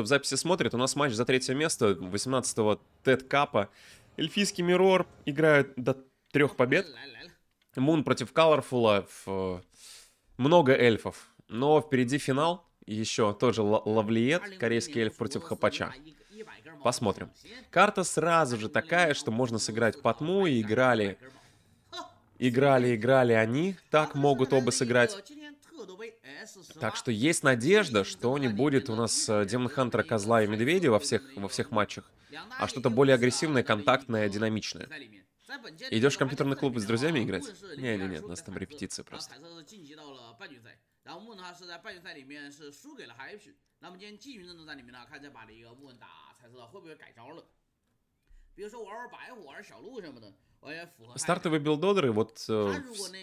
кто в записи смотрит, у нас матч за третье место 18-го Тед Капа. Эльфийский Мирор играют до трех побед. Мун против Калорфула. Много эльфов. Но впереди финал. Еще тоже Лавлиет, корейский эльф против Хапача. Посмотрим. Карта сразу же такая, что можно сыграть по тму. И играли, играли, играли они. Так могут оба сыграть. Так что есть надежда, что не будет у нас э, Демон Хантера, Козла и Медведя во всех, во всех матчах, а что-то более агрессивное, контактное, динамичное. Идешь в компьютерный клуб с друзьями играть? Не, не, нет, у нас там репетиция просто. Стартовые билдодеры, вот э,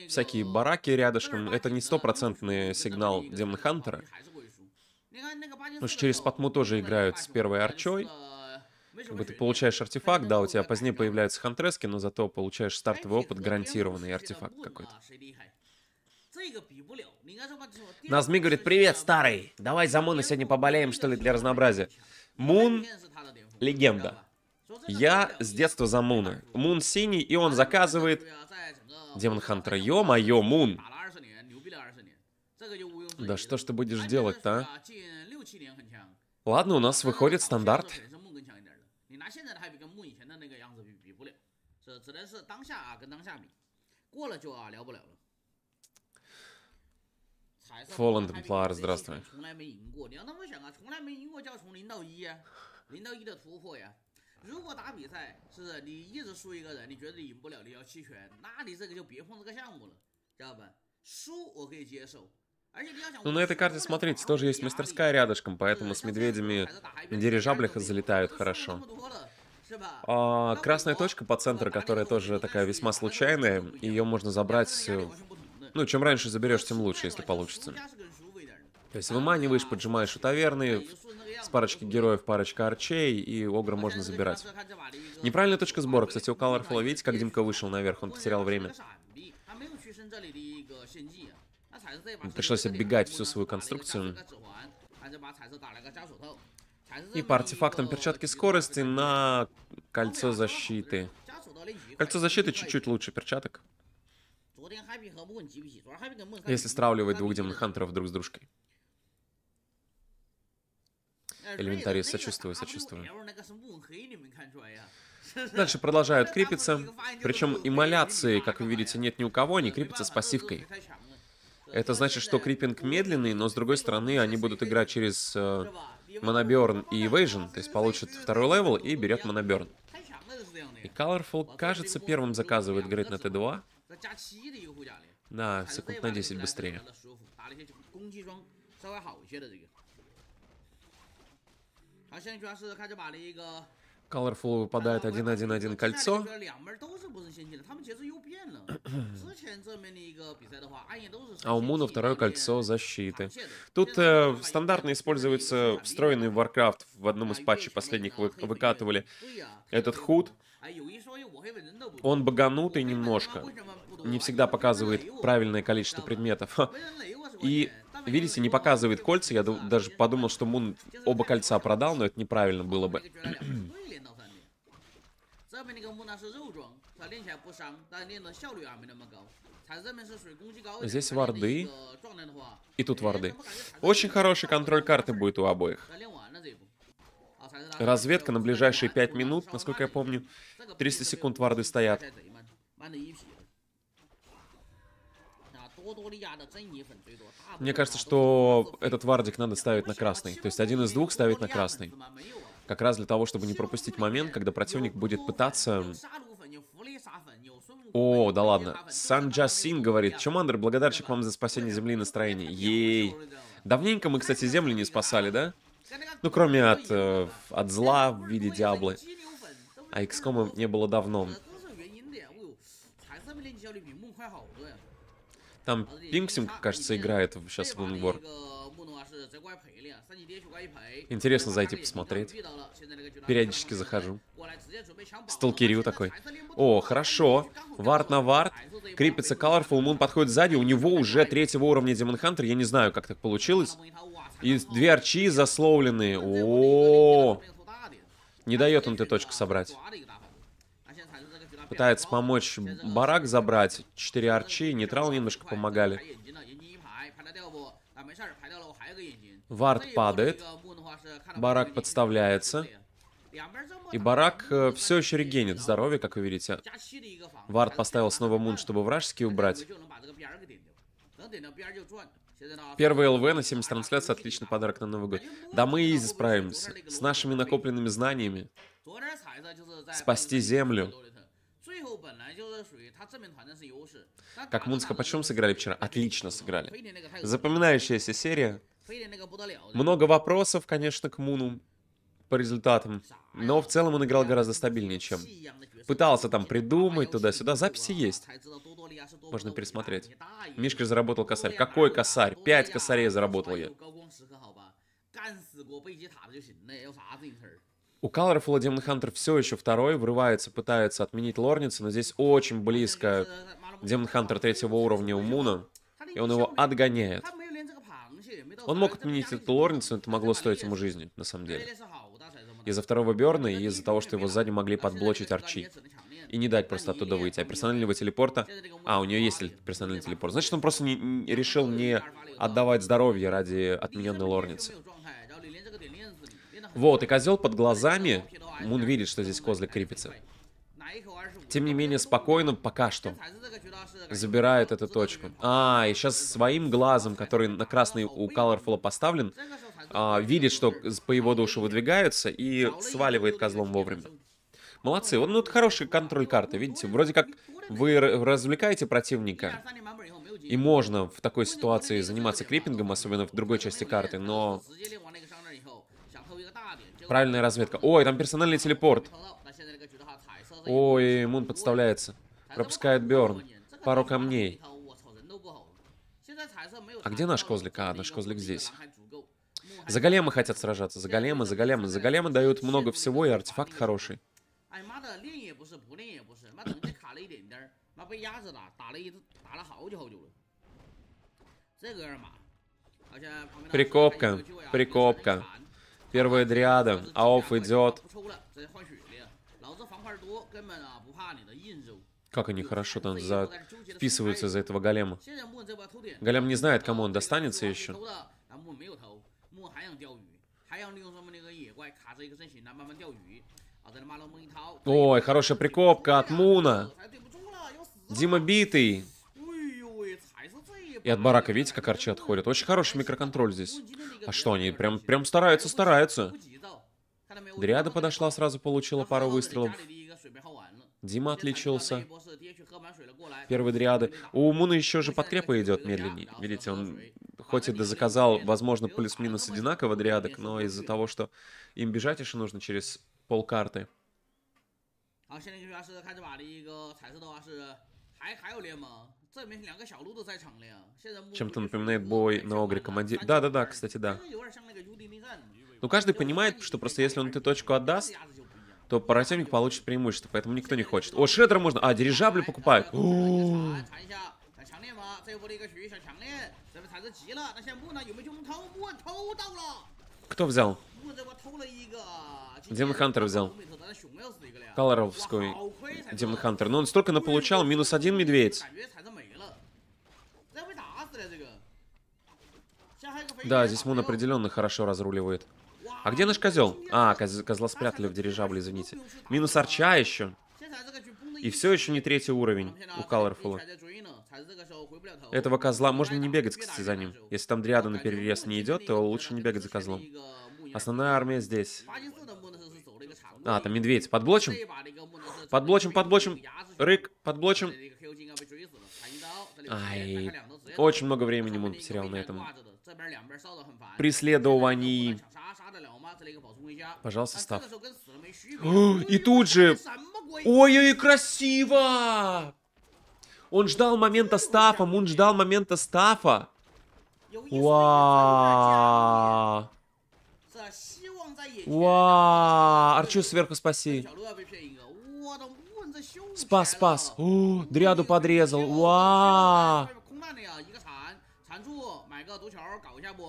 всякие бараки рядышком, это не стопроцентный сигнал Демон Хантера. Потому что через Патму тоже играют с первой арчой. Как бы ты получаешь артефакт, да, у тебя позднее появляются хантрески, но зато получаешь стартовый опыт, гарантированный артефакт какой-то. Назми говорит, привет, старый, давай за Муна сегодня поболеем, что ли, для разнообразия. Мун — легенда. Я с детства за Муна. Мун синий, и он заказывает... Демон Хантер, ё-моё, Мун! Да что ж ты будешь делать-то, а? Ладно, у нас выходит стандарт. Фолланд Плар, здравствуй. 如果打比赛是你一直输一个人，你觉得你赢不了，你要弃权，那你这个就别碰这个项目了，知道吧？输我可以接受。Но на этой карте, смотрите, тоже есть мастерская рядышком, поэтому с медведями на дирижаблях залетают ну, хорошо. А, красная точка по центру, которая тоже такая весьма случайная, ее можно забрать... Э, ну, чем раньше ну, заберешь, тем лучше, если получится. Ну, то есть выманиваешь, поджимаешь у таверны, с парочки героев, парочка арчей, и Огра можно забирать. Неправильная точка сбора. Кстати, у Каларфола, видите, как Димка вышел наверх, он потерял время. Пришлось оббегать всю свою конструкцию. И по артефактам перчатки скорости на кольцо защиты. Кольцо защиты чуть-чуть лучше перчаток. Если стравливать двух демон-хантеров друг с дружкой элементарий, сочувствую, а сочувствую. Дальше продолжают крепиться. Причем иммоляции, как вы видите, нет ни у кого, они крепятся с пассивкой. Ну. Это значит, что э, криппинг ну, медленный, но с другой стороны они будут играть через э, а моноберн и эвейжен, то есть получат второй левел и берет моноберн. И Colorful, кажется, первым заказывает грейд на Т2. Да, секунд на 10 быстрее. Colorful выпадает 1-1-1 кольцо. А у Муна второе кольцо защиты. Тут э, стандартно используется встроенный Warcraft. В одном из патчей последних вы, выкатывали этот худ. Он баганутый немножко. Не всегда показывает правильное количество предметов. И видите, не показывает кольца. Я даже подумал, что Мун оба кольца продал, но это неправильно было бы. Здесь варды. И тут варды. Очень хороший контроль карты будет у обоих. Разведка на ближайшие 5 минут, насколько я помню. 300 секунд варды стоят. Мне кажется, что этот вардик надо ставить на красный. То есть один из двух ставить на красный. Как раз для того, чтобы не пропустить момент, когда противник будет пытаться... О, да ладно. Санджа Син говорит, Чумандр, благодарчик вам за спасение земли и настроение. Ей. Давненько мы, кстати, земли не спасали, да? Ну, кроме от, э, от зла в виде Диаблы. А XCOM не было давно. Там Пинксинг, кажется, играет сейчас в Лунгбор. Интересно зайти посмотреть. Периодически захожу. Сталкерю такой. О, хорошо. Вард на вард. Крепится Colorful Moon подходит сзади. У него уже третьего уровня Демон Хантер. Я не знаю, как так получилось. И две арчи засловленные. О, -о, -о, -о. Не дает он Т-точку собрать пытается помочь барак забрать. Четыре арчи, нейтрал немножко помогали. Вард падает. Барак подставляется. И Барак э, все еще регенит здоровье, как вы видите. Вард поставил снова Мун, чтобы вражеский убрать. Первый ЛВ на 70 трансляции отличный подарок на Новый год. Да мы изи справимся. С нашими накопленными знаниями. Спасти землю. Как Мунска почем сыграли вчера? Отлично сыграли. Запоминающаяся серия. Много вопросов, конечно, к Муну по результатам. Но в целом он играл гораздо стабильнее, чем. Пытался там придумать туда-сюда. Записи есть. Можно пересмотреть. Мишка заработал косарь. Какой косарь? Пять косарей заработал я у Colorful и Demon Hunter все еще второй, врывается, пытается отменить Лорница, но здесь очень близко Демон Хантер третьего уровня у Муна, и он его отгоняет. Он мог отменить эту Лорницу, но это могло стоить ему жизни, на самом деле. Из-за второго Берна и из-за того, что его сзади могли подблочить Арчи. И не дать просто оттуда выйти. А персонального телепорта... А, у нее есть персональный телепорт. Значит, он просто не, не решил не отдавать здоровье ради отмененной Лорницы. Вот, и козел под глазами. Мун видит, что здесь козлик крепится. Тем не менее, спокойно пока что забирает эту точку. А, и сейчас своим глазом, который на красный у Colorful поставлен, а, видит, что по его душу выдвигаются и сваливает козлом вовремя. Молодцы. Вот, ну, это хороший контроль карты, видите? Вроде как вы развлекаете противника, и можно в такой ситуации заниматься крипингом, особенно в другой части карты, но Правильная разведка. Ой, там персональный телепорт. Ой, Мун подставляется. Пропускает Берн. Пару камней. А где наш козлик? А, наш козлик здесь. За големы хотят сражаться. За големы, за големы. За големы дают много всего, и артефакт хороший. Прикопка, прикопка. Первая дриада. Аоф идет. Как они хорошо там за... вписываются за этого голема. Голем не знает, кому он достанется еще. Ой, хорошая прикопка от Муна. Дима битый. И от барака, видите, как арчи отходят. Очень хороший микроконтроль здесь. А что, они прям, прям стараются, стараются. Дриада подошла, сразу получила пару выстрелов. Дима отличился. Первый дриады. У Муна еще же подкрепа идет медленнее. Видите, он хоть и заказал, возможно, плюс-минус одинаково дриадок, но из-за того, что им бежать еще нужно через полкарты. Чем-то напоминает бой на Огре командир. Да-да-да, кстати, да. Ну, каждый понимает, что просто если он эту точку отдаст, то противник получит преимущество, поэтому никто не хочет. О, Шредера можно... А, дирижабли покупают. Кто взял? Демон Хантер взял. Каларовской Демон Хантер. Но он столько наполучал. Минус один медведь. Да, здесь Мун определенно хорошо разруливает. А где наш козел? А, коз козла спрятали в дирижабле, извините. Минус арча еще. И все еще не третий уровень у Colorful. Этого козла можно не бегать, кстати, за ним. Если там дриада на перерез не идет, то лучше не бегать за козлом. Основная армия здесь. А, там медведь. Подблочим? Подблочим, подблочим. Рык, подблочим. Ай, очень много времени Мун потерял на этом преследований. Пожалуйста, став. И тут же... Ой-ой, красиво! Он ждал момента стафа, Мун ждал момента стафа. Вау! Вау! Арчу сверху спаси. Спас, спас. О, дряду подрезал. Вау!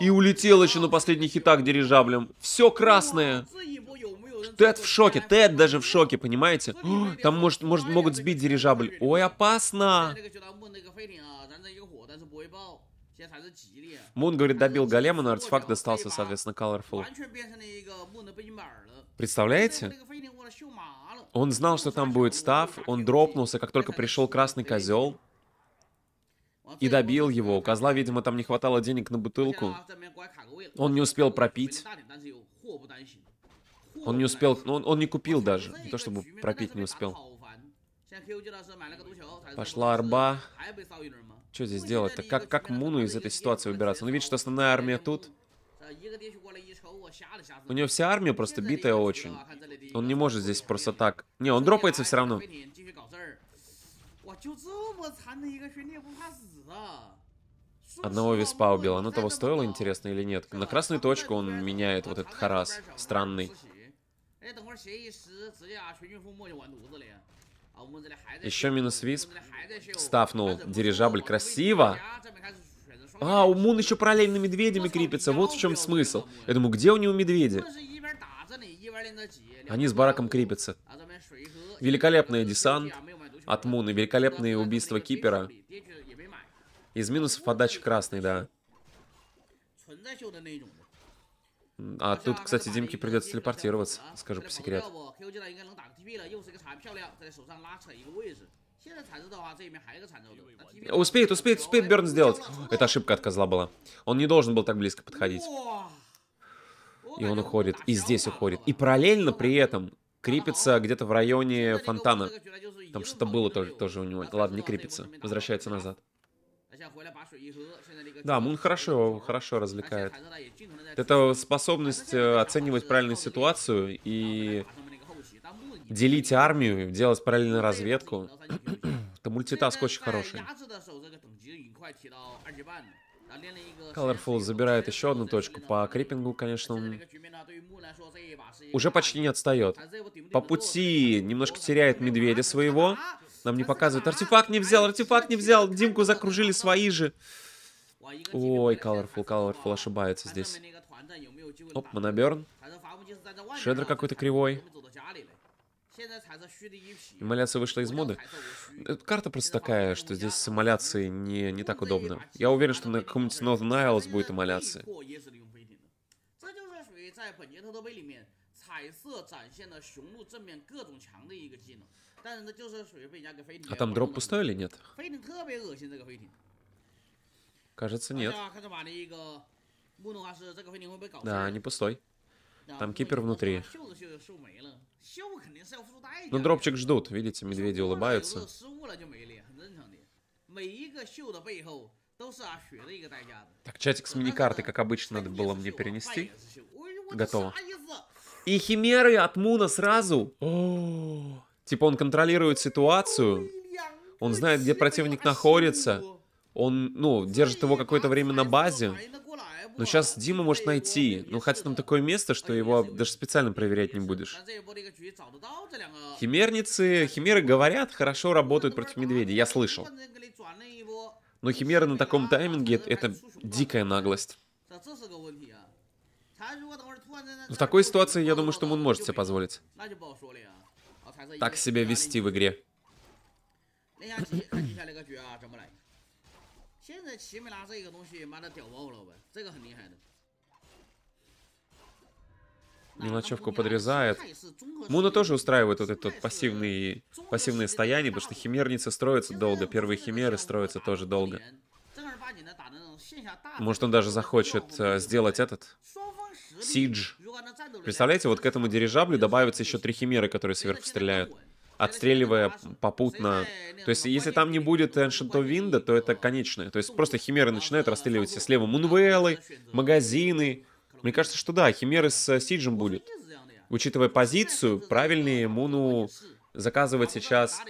И улетел еще на последних хитах дирижаблем. Все красное. Тед в шоке, Тед даже в шоке, понимаете? О, там может, может, могут сбить дирижабль. Ой, опасно! Мун говорит, добил голема, но артефакт достался, соответственно, Colorful. Представляете? Он знал, что там будет став, он дропнулся, как только пришел красный козел и добил его. У козла, видимо, там не хватало денег на бутылку. Он не успел пропить. Он не успел, ну, он, он не купил даже. Не то чтобы пропить не успел. Пошла арба. Что здесь делать-то? Как, как Муну из этой ситуации выбираться? Он видит, что основная армия тут. У него вся армия просто битая очень. Он не может здесь просто так. Не, он дропается все равно. Одного виспа ну, убил. Ну, оно того стоило, интересно, или нет? На красную точку он меняет вот этот харас. Странный. Еще минус висп. Стафнул дирижабль. Красиво! А, у Мун еще параллельно медведями крепится. Вот в чем смысл. Я думаю, где у него медведи? Они с бараком крепятся. А Великолепный десант а от Муна, великолепные убийства Кипера. Из минусов отдача красный, да. А тут, кстати, Димке придется телепортироваться, скажу по секрету. Успеет, успеет, успеет Берн сделать. Это ошибка от козла была. Он не должен был так близко подходить. И он уходит, и здесь уходит. И параллельно при этом крепится где-то в районе фонтана. Там что-то было тоже, тоже у него. Ладно, не крепится. Возвращается назад. Да, Мун хорошо, хорошо развлекает. Это способность э, оценивать правильную ситуацию и делить армию, делать параллельно разведку. Это мультитаск очень хороший. Colorful забирает еще одну точку. По крипингу, конечно, он уже почти не отстает. По пути немножко теряет медведя своего. Нам не показывают. Артефакт не взял, артефакт не взял. Димку закружили свои же. Ой, Colorful, Colorful ошибаются здесь. Оп, Моноберн. Шедр какой-то кривой. Эмоляция вышла из моды. Эта карта просто такая, что здесь с эмуляцией не, не так удобно. Я уверен, что на каком-нибудь Northern Isles будет эмуляция. 但是呢，就是属于被人家给飞艇。А там дроп пустой или нет? 飞艇特别恶心，这个飞艇。Кажется, нет. Да, не пустой. Там ну кипер внутри. Ну, дропчик ждут. Видите, медведи ну, улыбаются. Так, чатик с ну, миникарты, как обычно, надо было мне перенести. Готово. И химеры от Муна сразу. О, Типа он контролирует ситуацию, он знает, где противник находится, он, ну, держит его какое-то время на базе. Но сейчас Дима может найти, ну, хотя там такое место, что его даже специально проверять не будешь. Химерницы, химеры говорят, хорошо работают против медведей, я слышал. Но химеры на таком тайминге — это дикая наглость. В такой ситуации, я думаю, что он может себе позволить так себя вести в игре. Мелочевку подрезает. Муна тоже устраивает вот этот пассивный, пассивное стояние, потому что химерницы строятся долго, первые химеры строятся тоже долго. Может, он даже захочет сделать этот Сидж. Представляете, вот к этому дирижаблю добавятся еще три химеры, которые сверху стреляют отстреливая попутно. То есть, если там не будет Ancient of Wind, то это конечное. То есть, просто химеры начинают расстреливать все слева. Мунвеллы, магазины. Мне кажется, что да, химеры с Сиджем будет. Учитывая позицию, правильнее Муну заказывать сейчас...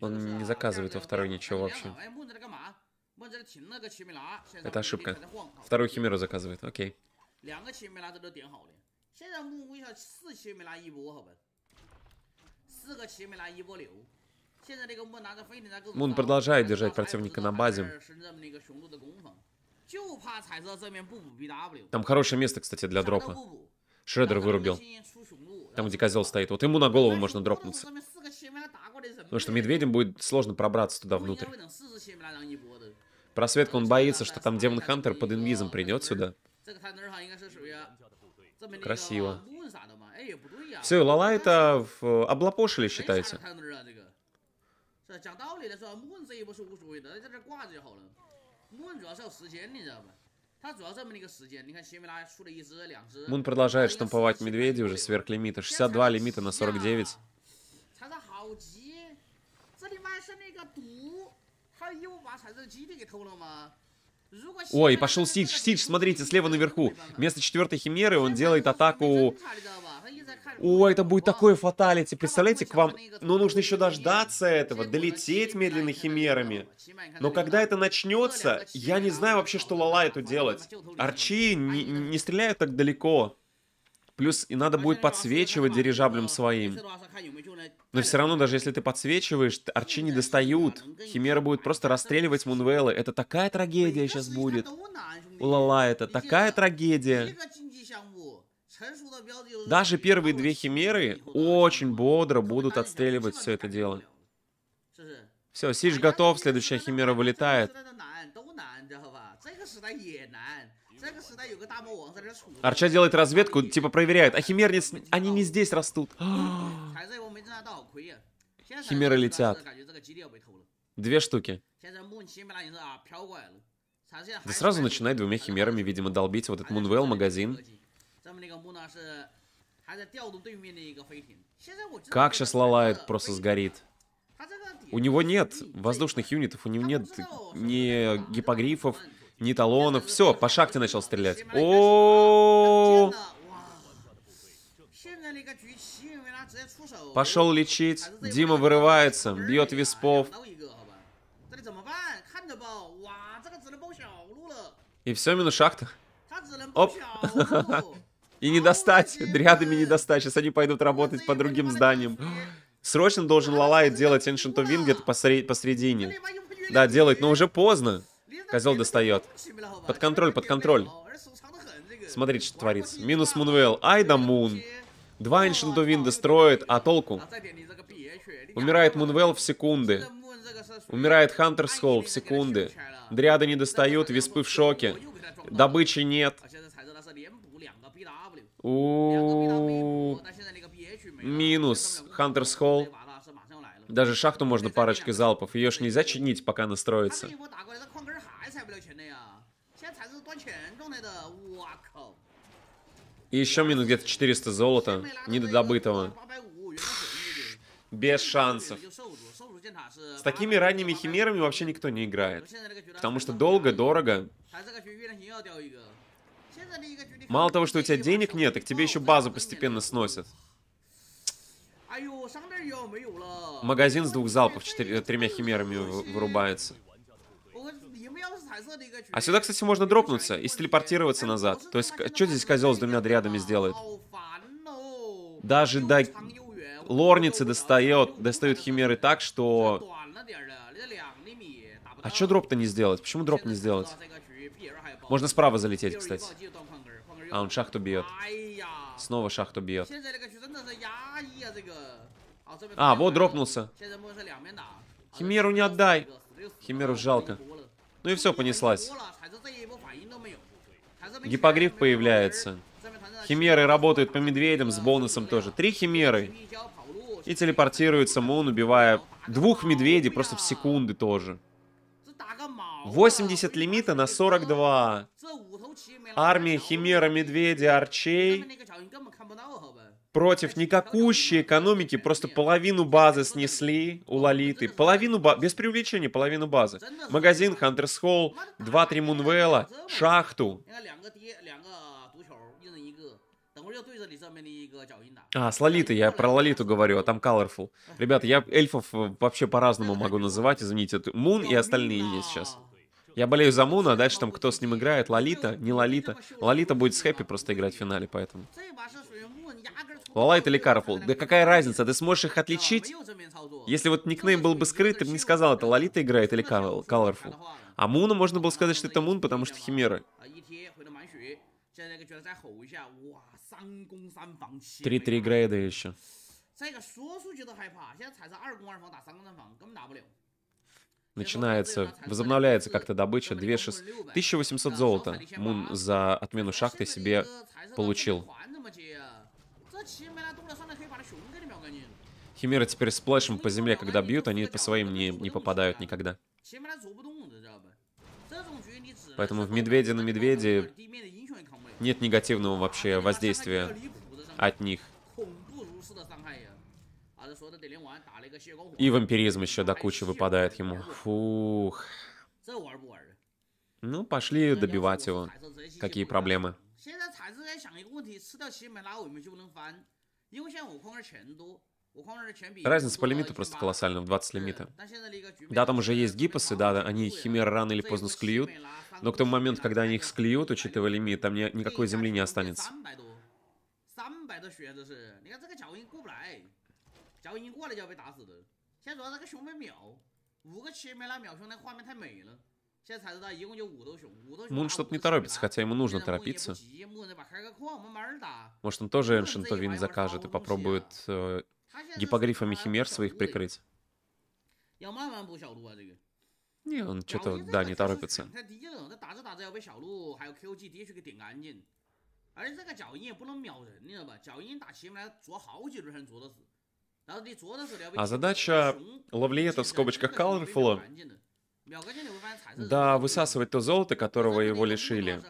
Он не заказывает во второй ничего вообще. Это ошибка. Вторую химеру заказывает, окей. Мун продолжает держать противника на базе. Там хорошее место, кстати, для дропа. Шредер вырубил. Там, где козел стоит. Вот ему на голову можно дропнуться. Потому что медведям будет сложно пробраться туда внутрь. Просветка, он боится, что там Демон Хантер под инвизом придет сюда. Красиво. Все, Лала это в... Э, облапошили, считается. Мун продолжает штамповать медведей уже сверх лимита. 62 лимита на 49. Ой, пошел Сидж. Сидж, смотрите, слева наверху. Вместо четвертой химеры он делает атаку... О, это будет такое фаталити. Представляете, к вам... Но ну, нужно еще дождаться этого, долететь медленно химерами. Но когда это начнется, я не знаю вообще, что Лала это делать. Арчи не, не стреляют так далеко. Плюс и надо будет подсвечивать дирижаблем своим. Но все равно, даже если ты подсвечиваешь, арчи не достают. Химера будет просто расстреливать Мунвелы. Это такая трагедия сейчас будет. Улала, это такая трагедия. Даже первые две химеры очень бодро будут отстреливать все это дело. Все, Сидж готов, следующая химера вылетает. Арча делает разведку, типа проверяют. А химерниц, они не здесь растут. Хм. Химеры летят. Две штуки. А, да сразу начинает двумя химерами, видимо, долбить вот этот Мунвейл магазин. Как сейчас лалает, просто сгорит. У него нет воздушных юнитов, у него нет ни гипогрифов, ни талонов. Все, по шахте начал стрелять. О, Пошел лечить. Дима вырывается, бьет виспов. И все, минус шахта. Оп. И не достать. Дрядами не достать. Сейчас они пойдут работать по другим зданиям. Срочно должен Лалай делать Ancient of посредине. Да, делать, но уже поздно. Козел достает. Под контроль, под контроль. Смотрите, что творится. Минус Мунвейл. Ай да Мун. Два Ancient Винда строит, а толку? Умирает Мунвейл в секунды. Умирает Хантерс Холл в секунды. Дриады не достают, виспы в шоке. Добычи нет. У Минус Хантерс Холл. Даже шахту можно парочкой залпов. Ее ж нельзя чинить, пока она строится. 不了钱了呀！现在才是短钱状态的，哇靠！И еще минус где-то 400 золота, недодобытого. Без шансов. С такими ранними химерами вообще никто не играет. Потому что долго, дорого. Мало того, что у тебя денег нет, так тебе еще базу постепенно сносят. Магазин с двух ну, залпов ну, четырь, ну, тремя химерами вырубается. А сюда, кстати, можно дропнуться и телепортироваться назад. То есть, что здесь козел с двумя дрядами сделает? Даже до лорницы достает, достают химеры так, что... А что дроп-то не сделать? Почему дроп не сделать? Можно справа залететь, кстати. А, он шахту бьет. Снова шахту бьет. А, вот дропнулся. Химеру не отдай. Химеру жалко. Ну и все, понеслась. Гипогриф появляется. Химеры работают по медведям с бонусом тоже. Три химеры. И телепортируется Мун, убивая двух медведей просто в секунды тоже. 80 лимита на 42. Армия химера медведя арчей против никакущей экономики просто половину базы снесли у Лолиты. Половину базы, без привлечения половину базы. Магазин Хантерс Холл, 2-3 Мунвелла, шахту. А, с Лолитой, я про Лолиту говорю, а там Colorful. Ребята, я эльфов э, вообще по-разному могу называть, извините. Мун и остальные есть сейчас. Я болею за Муна, а дальше там кто с ним играет, Лолита, не Лолита. Лолита будет с Хэппи просто играть в финале, поэтому. Лалайт или Карфул, Да какая разница, ты сможешь их отличить? Если вот никнейм был бы скрыт, ты бы не сказал, это Лолита играет или Карфул. А Муна можно было сказать, что это Мун, потому что Химера. Три-три грейда еще. Начинается, возобновляется как-то добыча, 2600, 1800 золота Мун за отмену шахты себе получил. Химера теперь сплэшем по земле, когда бьют, они по своим не, не попадают никогда. Поэтому в медведе на медведе нет негативного вообще воздействия от них. И вампиризм еще до кучи выпадает ему. Фух. Ну, пошли добивать его. Какие проблемы? 家想一个问题：吃掉奇美拉我们就能翻？因为现在我控制钱多。Разница по лимиту просто колоссальна, в 20 лимита. Да, там уже есть гипосы, да, они химер рано или поздно склеют, но к тому моменту, когда они их склеют, учитывая лимит, там ни, никакой земли не останется. Мун а что-то не торопится, хотя ему нужно торопиться. Может, он тоже Эншин закажет и попробует э, а гипогрифами химер своих прикрыть. Не, он что-то, да, не торопится. А задача лавлиета в скобочках Калвифула да, высасывать то золото, которого его лишили.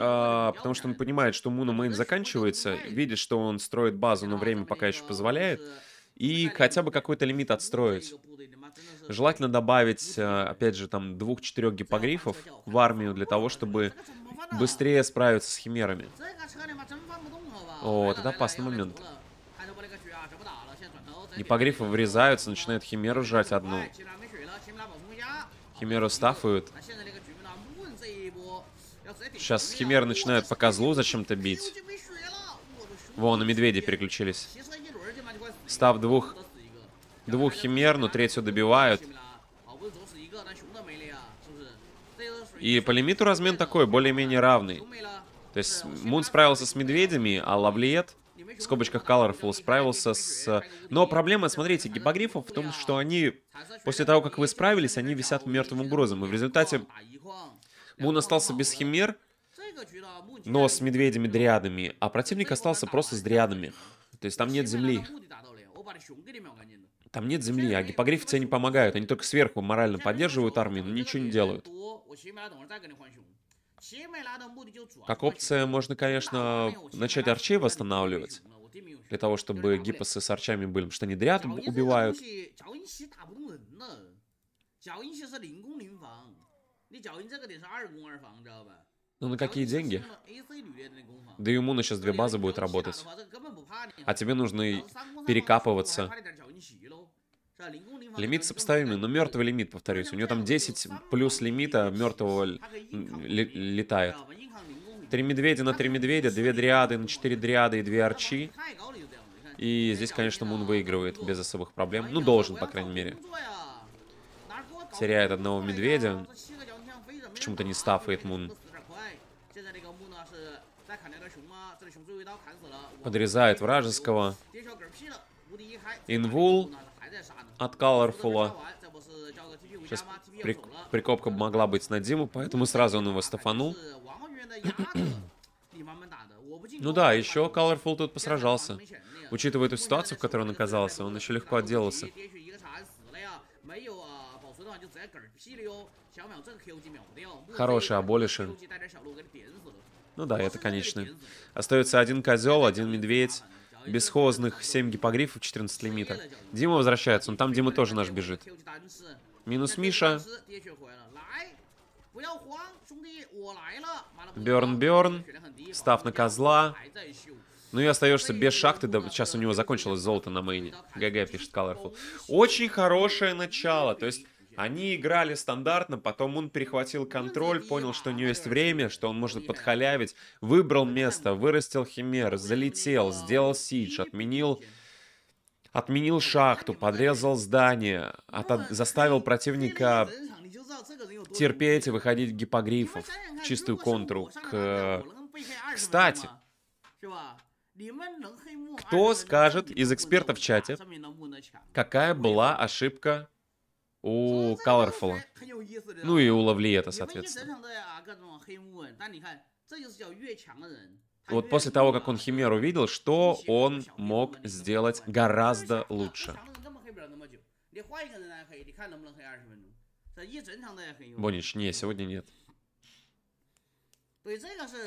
А, потому что он понимает, что Муна Мэйн заканчивается, видит, что он строит базу, но время пока еще позволяет, и хотя бы какой-то лимит отстроить. Желательно добавить, а, опять же, там, двух-четырех гипогрифов в армию для того, чтобы быстрее справиться с химерами. А, вот, это опасный момент. Гипогрифы врезаются, начинают химеру жать одну. Химеру стафуют. Сейчас Химер начинает по козлу зачем-то бить. Вон, на медведя переключились. Став двух... Двух химер, но третью добивают. И по лимиту размен такой, более-менее равный. То есть Мун справился с медведями, а Лавлиет в скобочках Colorful справился с... Э, но проблема, смотрите, гипогрифов в том, что они, после того, как вы справились, они висят мертвым грузом. И в результате Мун остался без химер, но с медведями-дриадами, а противник остался просто с дриадами. То есть там нет земли. Там нет земли, а гипогрифы тебе не помогают. Они только сверху морально поддерживают армию, но ничего не делают. Как опция, можно, конечно, начать арчей восстанавливать, ну, для того, чтобы гипосы с арчами были, потому что они рядом убивают. Ну на какие деньги? Да ему на сейчас две базы будет работать. А тебе нужно перекапываться. Лимит сопоставимый, но мертвый лимит, повторюсь. У него там 10 плюс лимита мертвого летает. Три медведя на три медведя, две дриады на четыре дриады и две арчи. И здесь, конечно, Мун выигрывает без особых проблем. Ну, должен, по крайней мере. Теряет одного медведя. Почему-то не стафает Мун. Подрезает вражеского. Инвул от Colorful. Сейчас при, прикопка могла быть на Диму, поэтому сразу он его стафанул. ну да, еще Colorful тут посражался. Учитывая эту ситуацию, в которой он оказался, он еще легко отделался. Хороший Аболиши. Ну да, это конечно. Остается один козел, один медведь бесхозных 7 гипогрифов, 14 лимита. Дима возвращается, он там Дима тоже наш бежит. Минус Миша. Берн, Берн. Став на козла. Ну и остаешься без шахты, да сейчас у него закончилось золото на мейне. ГГ пишет Colorful. Очень хорошее начало, то есть они играли стандартно, потом он перехватил ну, контроль, понял, что у него есть время, что он может подхалявить, выбрал место, вырастил химер, залетел, сделал сидж, отменил отменил шахту, подрезал здание, ну от... заставил противника терпеть и выходить гипогрифов в чистую ну, контру. К... Э, кстати, кто скажет из экспертов в чате, какая была ошибка у Colorful. Ну и у Лавлиета, соответственно. Вот после того, как он Химеру видел, что он мог сделать гораздо лучше. Бонич, не, сегодня нет.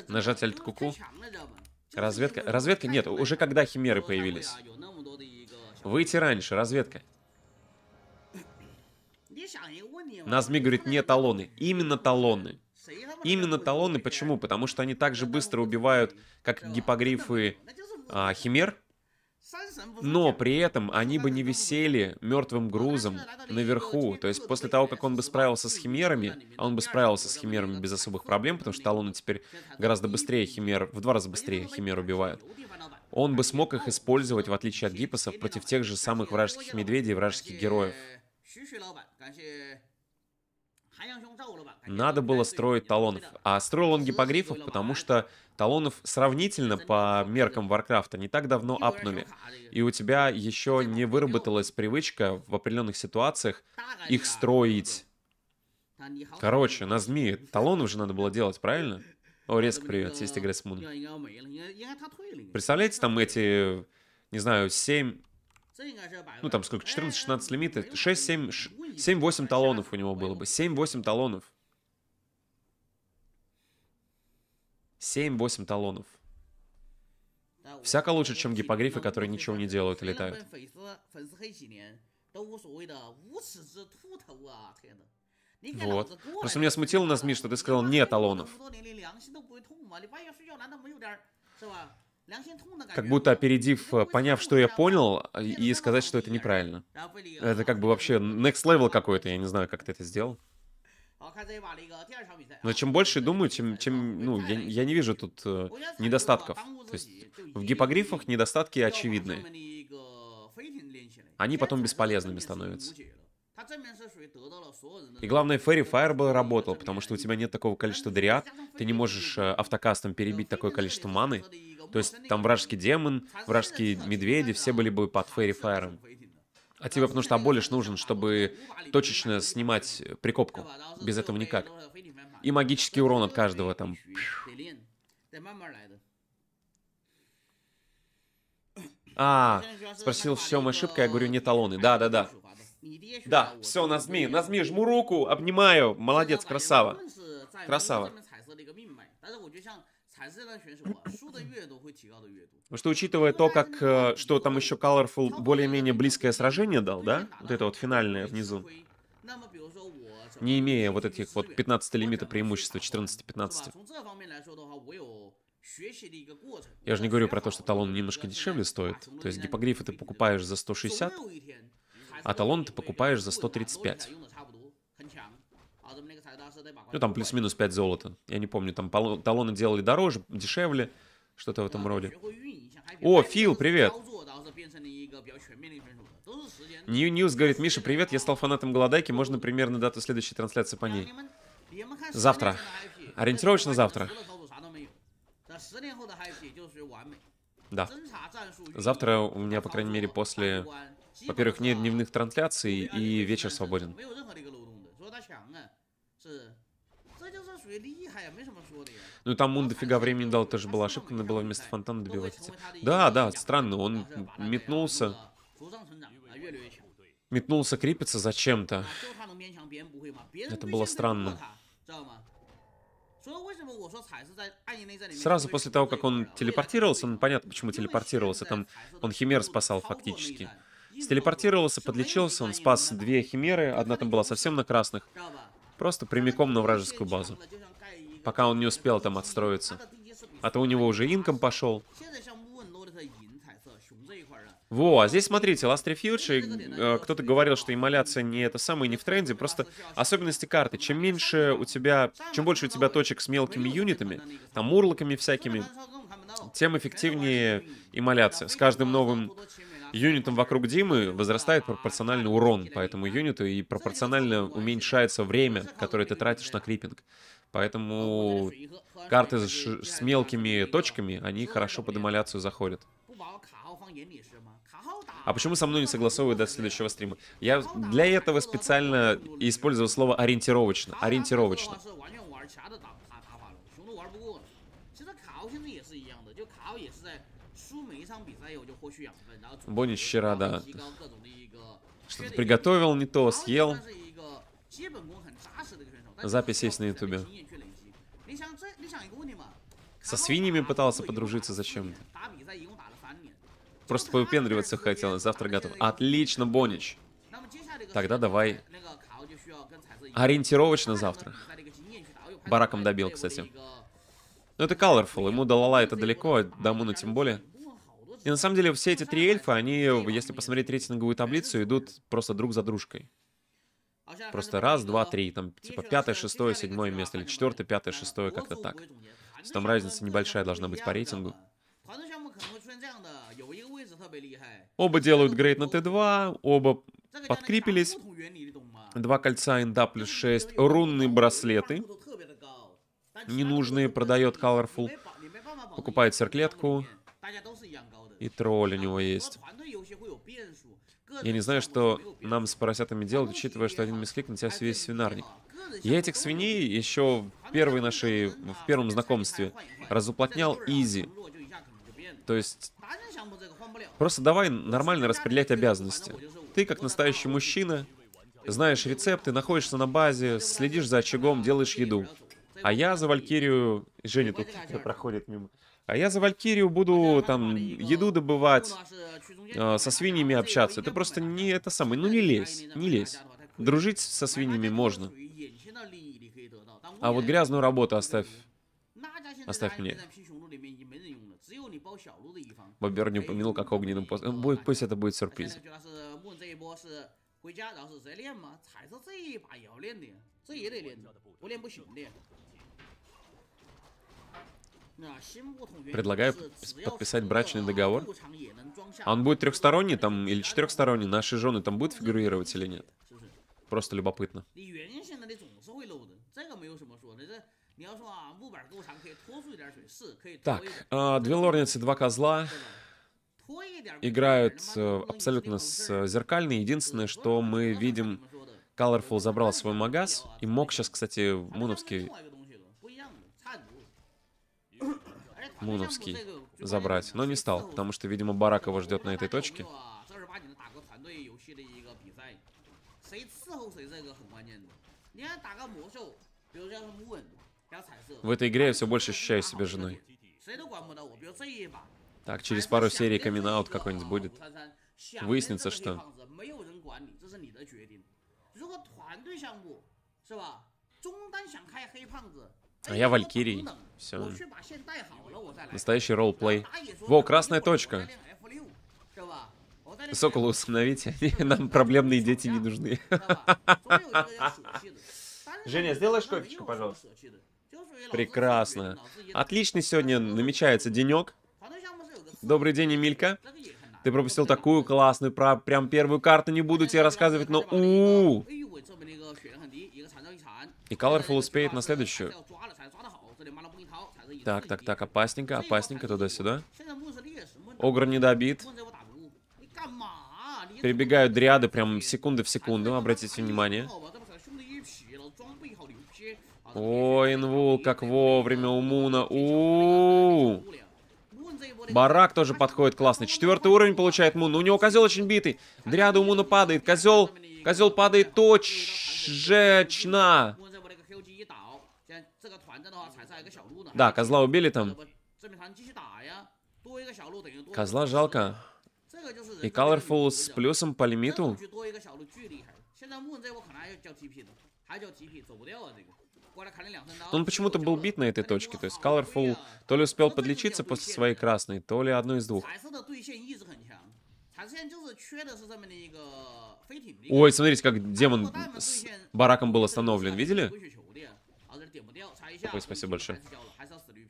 Нажать Alt куку. Разведка. Разведка нет, уже когда химеры появились. Выйти раньше, разведка. Назми говорит, не талоны, именно талоны. Именно талоны, почему? Потому что они так же быстро убивают, как гипогрифы а, химер, но при этом они бы не висели мертвым грузом наверху. То есть после того, как он бы справился с химерами, а он бы справился с химерами без особых проблем, потому что талоны теперь гораздо быстрее химер, в два раза быстрее химер убивают, он бы смог их использовать, в отличие от гипосов, против тех же самых вражеских медведей и вражеских героев. Надо было строить талонов. А строил он гипогрифов, потому что талонов сравнительно по меркам Варкрафта не так давно апнули. И у тебя еще не выработалась привычка в определенных ситуациях их строить. Короче, на змеи талонов же надо было делать, правильно? О, резко привет, сесть игры Представляете, там эти, не знаю, семь ну там сколько, 14-16 лимиты 6, 7, 7-8 талонов у него было бы, 7-8 талонов. 7-8 талонов. Всяко лучше, чем гипогрифы, которые ничего не делают и летают. Вот. Просто меня смутило нас, Миш, что ты сказал «не талонов» как будто опередив, э, поняв, что я понял, э, и сказать, что это неправильно. Это как бы вообще next level какой-то, я не знаю, как ты это сделал. Но чем больше думаю, чем, чем ну, я, я не вижу тут э, недостатков. То есть в гипогрифах недостатки очевидны. Они потом бесполезными становятся. И главное, Ферри был работал, потому что у тебя нет такого количества дриад, ты не можешь э, автокастом перебить такое количество маны, то есть там вражеский демон, вражеские медведи, все были бы под Фейри Фаером. А тебе потому что Аболиш нужен, чтобы точечно снимать прикопку. Без этого никак. И магический урон от каждого там. А, спросил, все, моя ошибка, я говорю, не талоны. Да, да, да. Да, все, нажми, нажми, жму руку, обнимаю. Молодец, красава. Красава. Потому что учитывая то, как, э, что там еще Colorful более-менее близкое сражение дал, да? Вот это вот финальное внизу. Не имея вот этих вот 15 лимита преимущества, 14-15. Я же не говорю про то, что талон немножко дешевле стоит. То есть гипогрифы ты покупаешь за 160, а талон ты покупаешь за 135. Ну, там плюс-минус 5 золота. Я не помню, там талоны делали дороже, дешевле, что-то в этом роде. О, Фил, привет! New News говорит, Миша, привет, я стал фанатом голодайки, можно примерно дату следующей трансляции по ней? Завтра. Ориентировочно завтра. Да. Завтра у меня, по крайней мере, после, во-первых, нет дневных трансляций и вечер свободен. Ну там Мун дофига времени дал, тоже была ошибка, надо было вместо фонтана добивать эти. Да, да, странно, он метнулся. Метнулся крепится зачем-то. Это было странно. Сразу после того, как он телепортировался, ну понятно, почему телепортировался, там он химер спасал фактически. Стелепортировался, подлечился, он спас две химеры, одна там была совсем на красных, Просто прямиком на вражескую базу. Пока он не успел там отстроиться. А то у него уже инком пошел. Во, а здесь смотрите, Last Refuge, э, кто-то говорил, что иммоляция не это самое, не в тренде, просто особенности карты. Чем меньше у тебя, чем больше у тебя точек с мелкими юнитами, там урлоками всякими, тем эффективнее иммоляция. С каждым новым юнитам вокруг Димы возрастает пропорционально урон по этому юниту и пропорционально уменьшается время, которое ты тратишь на крипинг. Поэтому ну, карты с, с мелкими точками, они хорошо под эмуляцию заходят. А почему со мной не согласовывают до следующего стрима? Я для этого специально использовал слово ориентировочно. Ориентировочно. Будет щера, да. Что-то приготовил не то, съел. Запись есть на ютубе. Со свиньями пытался подружиться зачем-то. Просто повыпендриваться хотел, завтра готов. Отлично, Бонич. Тогда давай ориентировочно завтра. Бараком добил, кстати. Но ну, это colorful, ему до лала это далеко, а до на тем более. И на самом деле все эти три эльфа, они, если посмотреть рейтинговую таблицу, идут просто друг за дружкой. Просто раз, два, три, там типа пятое, шестое, седьмое место, или четвертое, пятое, шестое, как-то так. То есть там разница небольшая должна быть по рейтингу. Оба делают грейд на Т2, оба подкрепились. Два кольца инда плюс 6, рунные браслеты. Ненужные, продает Colorful. Покупает серклетку. И тролль у него есть. Я не знаю, что нам с поросятами делать, учитывая, что один мисклик на тебя весь свинарник. Я этих свиней еще в первой нашей, в первом знакомстве разуплотнял изи. То есть, просто давай нормально распределять обязанности. Ты, как настоящий мужчина, знаешь рецепты, находишься на базе, следишь за очагом, делаешь еду. А я за Валькирию... Женя тут проходит мимо. А я за Валькирию буду там еду добывать, э, со свиньями общаться. Ты просто не это самое. Ну не лезь, не лезь. Дружить со свиньями можно. А вот грязную работу оставь. Оставь мне. Бобер не упомянул, ну как огненным пост. Пусть это будет сюрприз. Предлагаю подписать брачный договор. А он будет трехсторонний там или четырехсторонний? Наши жены там будут фигурировать или нет? Просто любопытно. Так, а, две лорницы, два козла играют э, абсолютно с зеркальной. Единственное, что мы видим, Colorful забрал свой магаз и мог сейчас, кстати, Муновский Муновский забрать, но не стал, потому что, видимо, Барак его ждет на этой точке. В этой игре я все больше ощущаю себя женой. Так, через пару серий камин какой-нибудь будет. Выяснится, что... А я Валькирий. Все. Настоящий ролл-плей. Во, красная точка. Сокола установите, нам проблемные дети не нужны. Женя, сделай кофечку, пожалуйста. Прекрасно. Отличный сегодня намечается денек. Добрый день, Эмилька. Ты пропустил такую классную, про прям первую карту не буду тебе рассказывать, но у, -у, -у. И Colorful успеет на следующую. Так, так, так, опасненько, опасненько туда-сюда. Огр не добит. Перебегают дриады прям секунды в секунду, обратите внимание. Ой, Инвул, как вовремя у Муна. У, -у, -у. Барак тоже подходит классно. Четвертый уровень получает Мун. Но у него козел очень битый. Дряда у Муна падает. Козел, козел падает точечно. Да, козла убили там. Козла жалко. И Colorful с плюсом по лимиту. Но он почему-то был бит на этой точке, то есть Colorful то ли успел подлечиться после своей красной, то ли одной из двух. Ой, смотрите, как демон с бараком был остановлен, видели? Ой, спасибо большое.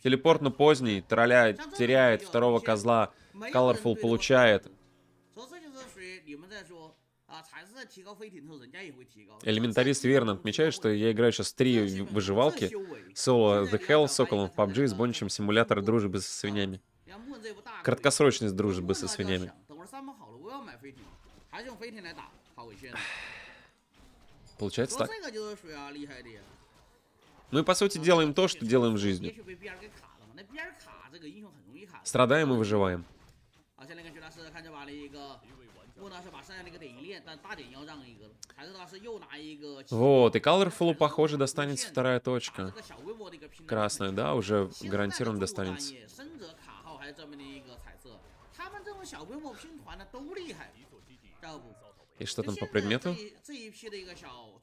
Телепорт, но поздний. Тролля теряет второго козла. Colorful получает. Элементарист верно отмечает, что я играю сейчас три выживалки. Соло The Hell, Соколом в PUBG с Бончем симулятор дружбы со свиньями, Краткосрочность дружбы со свиньями. Получается так. Мы, ну по сути, делаем то, что делаем в жизни. Страдаем и выживаем. Вот, и Colorful, похоже, достанется вторая точка. Красная, да, уже гарантированно достанется. И что там по предмету?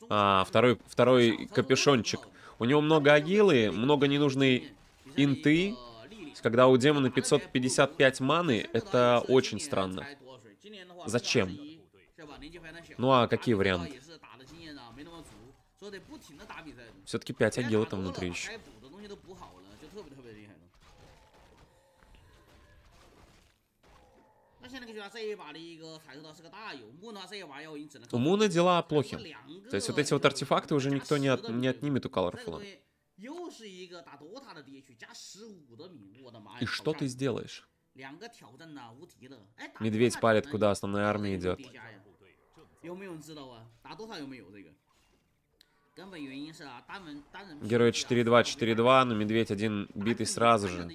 А, второй, второй капюшончик. У него много агилы, много ненужной инты. Когда у демона 555 маны, это очень странно. Зачем? Ну а какие варианты? Все-таки 5 агилы там внутри еще. У Муна дела плохи. То есть вот эти вот артефакты уже никто не, от, не отнимет у Колорфула. И что ты сделаешь? Медведь палит, куда основная армия идет. Герой 4-2, 4-2, но медведь один битый сразу же.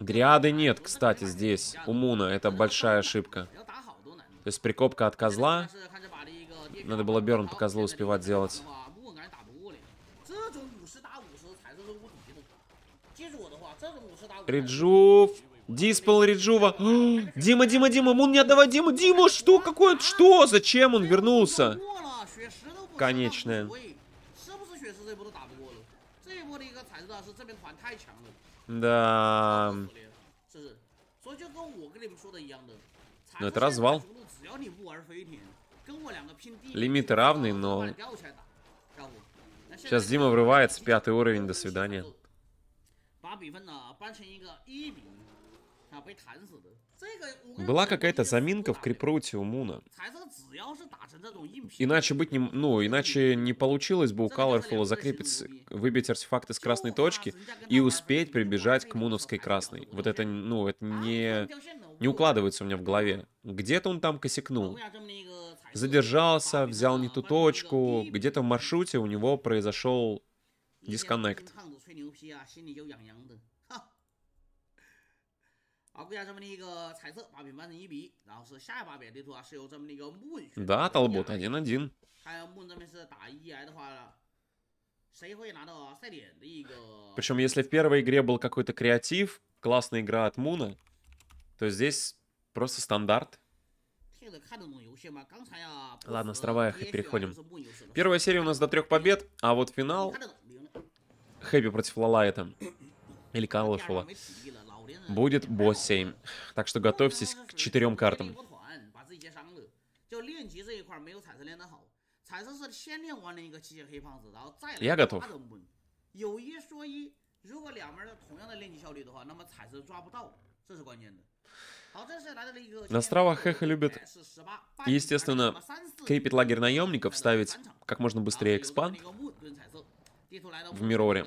Гриады нет, кстати, здесь, у Муна. Это большая ошибка. То есть прикопка от козла. Надо было Берн по козлу успевать делать. Риджув. Диспел Риджува. Дима, Дима, Дима, Мун, не отдавай, Дима, Дима, что, какое, что, зачем он вернулся? Конечное. 过的一个才知道是这边团太强了。Да. Но это развал. Лимит равный, но... Сейчас Дима врывается, пятый уровень, до свидания. А, а, Была какая-то заминка в крипруте у Муна. Иначе быть не... Ну, иначе не получилось бы у Colorful закрепить, выбить артефакт из красной точки и успеть прибежать к муновской красной. Вот это, ну, это а, не... Не укладывается у меня в голове. Где-то он там косякнул. А Задержался, взял не ту точку. Где-то в маршруте у него произошел дисконнект. Да, Талбот, 1-1. Причем, если в первой игре был какой-то креатив, классная игра от Муна, то здесь просто стандарт. Ладно, с Траваях переходим. Первая серия у нас до трех побед, а вот финал... Хэби против Лалайта. Или Калышева будет босс 7. Так что готовьтесь к четырем картам. Я готов. На островах Хэха любит, естественно, крепить лагерь наемников, ставить как можно быстрее экспанд в Мироре.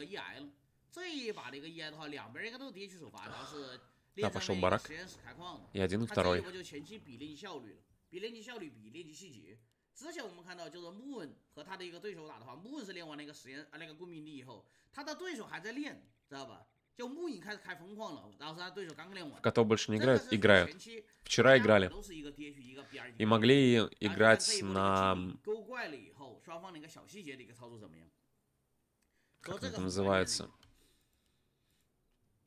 这一把这个烟的话，两边应该都第一去首发，然后是列在那实验室开矿的。他这一波就前期比练级效率了，比练级效率，比练级细节。之前我们看到，就是穆文和他的一个对手打的话，穆文是练完那个实验啊那个棍兵地以后，他的对手还在练，知道吧？就穆影开始开疯狂了，然后他对手刚练完。Котов больше не играют, играют. Вчера играли. И могли играть на... Как это называется?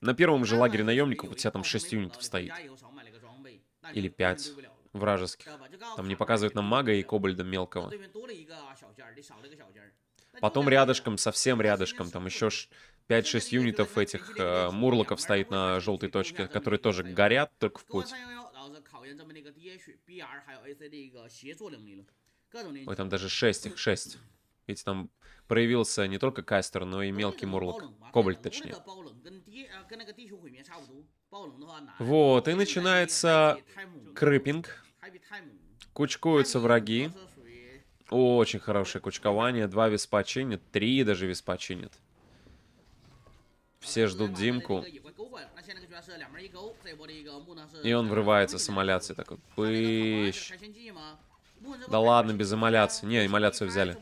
На первом же лагере наемников у тебя там 6 юнитов стоит. Или 5 вражеских. Там не показывают нам мага и кобальда мелкого. Потом рядышком, совсем рядышком, там еще 5-6 юнитов этих э, мурлоков стоит на желтой точке, которые тоже горят, только в путь. Ой, там даже 6 их, 6. Видите, там проявился не только Кастер, но и мелкий Мурлок. Кобальт, точнее. Вот, и начинается крыпинг. Кучкуются враги. Очень хорошее кучкование. Два виспа чинят, три даже виспа чинят. Все ждут Димку. И он врывается с амаляцией такой. Пыщ. Да ладно, без эмоляции. Не, эмоляцию взяли.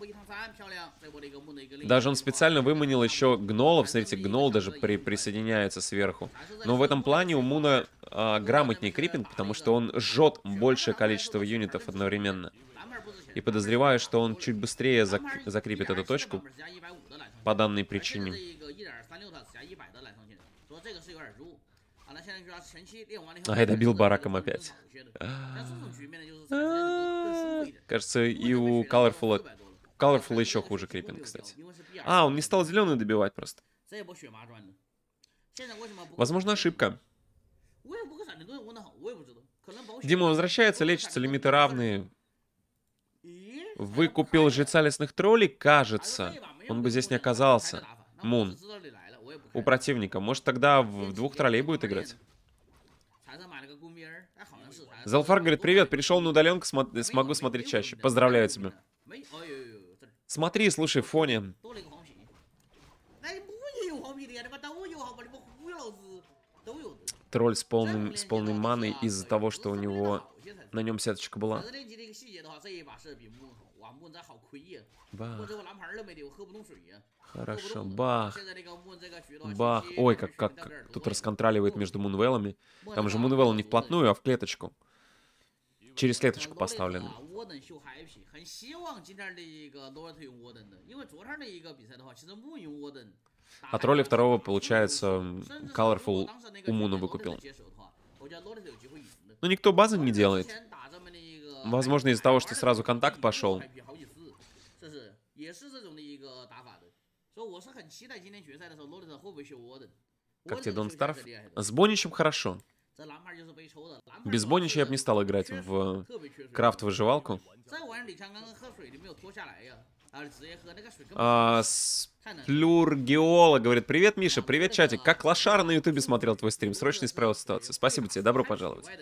Даже он специально выманил еще гнолов. Смотрите, гнол даже при присоединяется сверху. Но в этом плане у Муна э, грамотнее крипинг, потому что он жжет большее количество юнитов одновременно. И подозреваю, что он чуть быстрее зак закрепит эту точку по данной причине. А, а это бил бараком опять. Кажется, и у Colorful... Colorful еще хуже крипинг, кстати. А, он не стал зеленый добивать просто. Возможно, ошибка. Дима возвращается, лечится, лимиты равные. Выкупил жреца лесных троллей, кажется. Он бы здесь не оказался. Мун. У противника. Может, тогда в двух троллей будет играть? Залфар говорит, привет, пришел на удаленку, смо смогу смотреть чаще. Поздравляю тебя. Смотри, слушай, фоне. Тролль с, полным, с полной маной из-за того, что у него на нем сеточка была. Бах. Хорошо, бах. Бах. Ой, как, как, как тут расконтраливает между мунвеллами. Там же мунвелл не вплотную, а в клеточку через клеточку поставлен. От роли второго, получается, Colorful Умуну выкупил. Но никто базы не делает. Возможно, из-за того, что сразу контакт пошел. Как тебе Дон Старф? С Боничем хорошо. Без Бонича я бы не стал играть в крафт-выживалку. А, а Сплюргеола говорит, привет, Миша, привет, чатик. Как лошара на ютубе смотрел твой стрим, срочно исправил ситуацию. Спасибо тебе, добро пожаловать.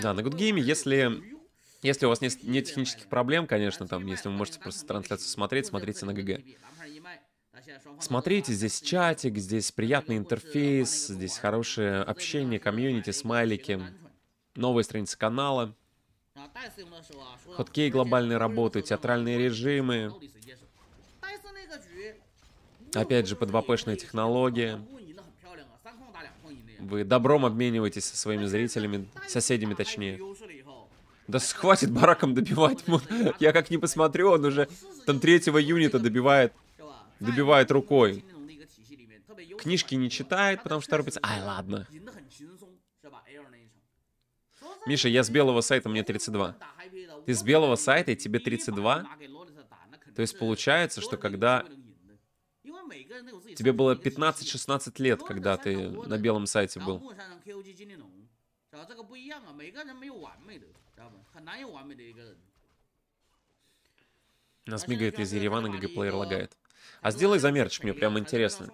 Да, на Гудгейме, если... Если у вас нет, нет технических проблем, конечно, там, если вы можете просто трансляцию смотреть, смотрите на ГГ. Смотрите, здесь чатик, здесь приятный интерфейс, здесь хорошее общение, комьюнити, смайлики, новые страницы канала, хоткей глобальной работы, театральные режимы, опять же, под ВПшные технологии. Вы добром обмениваетесь со своими зрителями, соседями точнее. Да хватит бараком добивать. Я как не посмотрю, он уже там третьего юнита добивает добивает рукой. Книжки не читает, потому что торопится. Ай, ладно. Миша, я с белого сайта, мне 32. Ты с белого сайта, и тебе 32? То есть получается, что когда... Тебе было 15-16 лет, когда ты на белом сайте был. Нас мигает из Еревана, ГГ-плеер лагает. А сделай замерчик, мне прям интересно.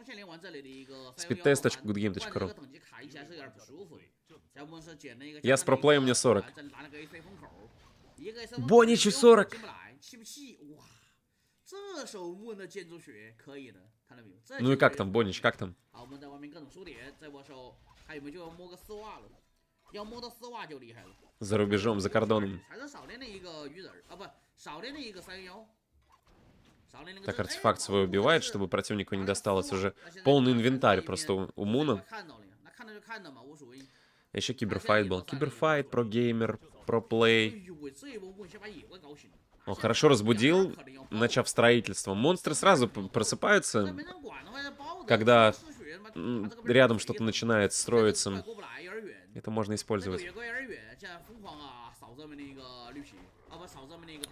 speedtest.goodgame.ru Я с проплеем мне 40. Боничу 40! Ну и как там, Бонич, как там? За рубежом, за кордоном. Так артефакт свой убивает, чтобы противнику не досталось уже полный инвентарь просто у, у Муна. Еще киберфайт был. Киберфайт, про геймер, про плей. Он хорошо разбудил, начав строительство. Монстры сразу просыпаются, когда рядом что-то начинает строиться. Это можно использовать.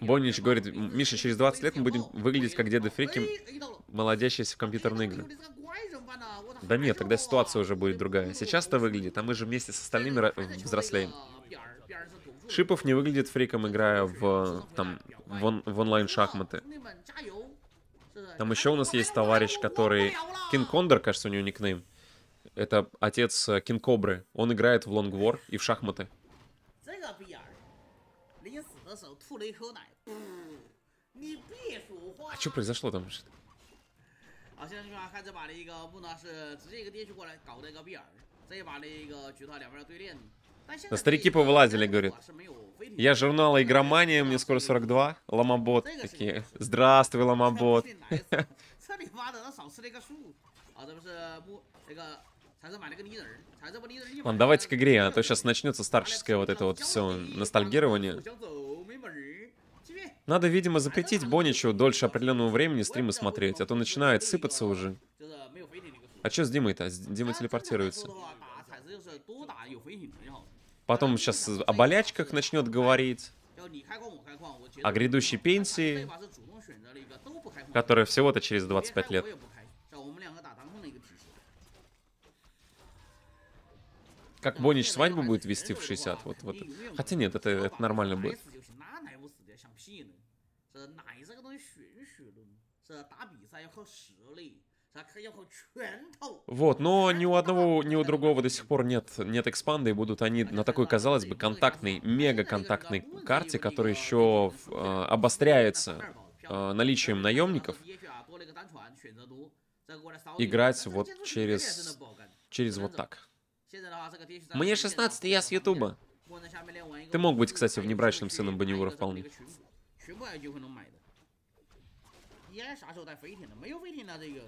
Боннич говорит, Миша, через 20 лет мы будем выглядеть как деды фрики, молодящиеся в компьютерные игры. Да нет, тогда ситуация уже будет другая. Сейчас-то выглядит, а мы же вместе с остальными взрослеем. Шипов не выглядит фриком, играя в, там, в, он, в онлайн-шахматы. Там еще у нас есть товарищ, который... Кинг Кондор, кажется, у него никнейм. Это отец Кинг э, Кобры. Он играет в Лонгвор и в шахматы. 的手吐了一口奶。你别说话。Что произошло там? 啊，现在这边看这把的一个木呢是直接一个跌去过来搞的一个比尔，这一把的一个局套两边对练。Да старики повылазили, говорит. Я журнала «Игромания», мне скоро 42. Ломобот такие. Здравствуй, ломобот. 啊，давайте а к игре, а то сейчас начнется старческое вот это вот все ностальгирование. Надо, видимо, запретить Боничу дольше определенного времени стримы смотреть, а то начинает сыпаться уже. А что с Димой-то? Дима телепортируется. Потом сейчас о болячках начнет говорить. О грядущей пенсии, которая всего-то через 25 лет. Как Бонич свадьбу будет вести в 60, вот, вот. Хотя нет, это, это нормально будет. Вот, но ни у одного, ни у другого до сих пор нет, нет экспанда, и будут они а на такой, казалось бы, контактной, мега-контактной карте, которая еще э, обостряется э, наличием наемников, играть вот через, через вот так. Мне 16, я с Ютуба. Ты мог быть, кстати, внебрачным сыном Баниура вполне. 依然啥时候带飞艇的？没有飞艇的这个，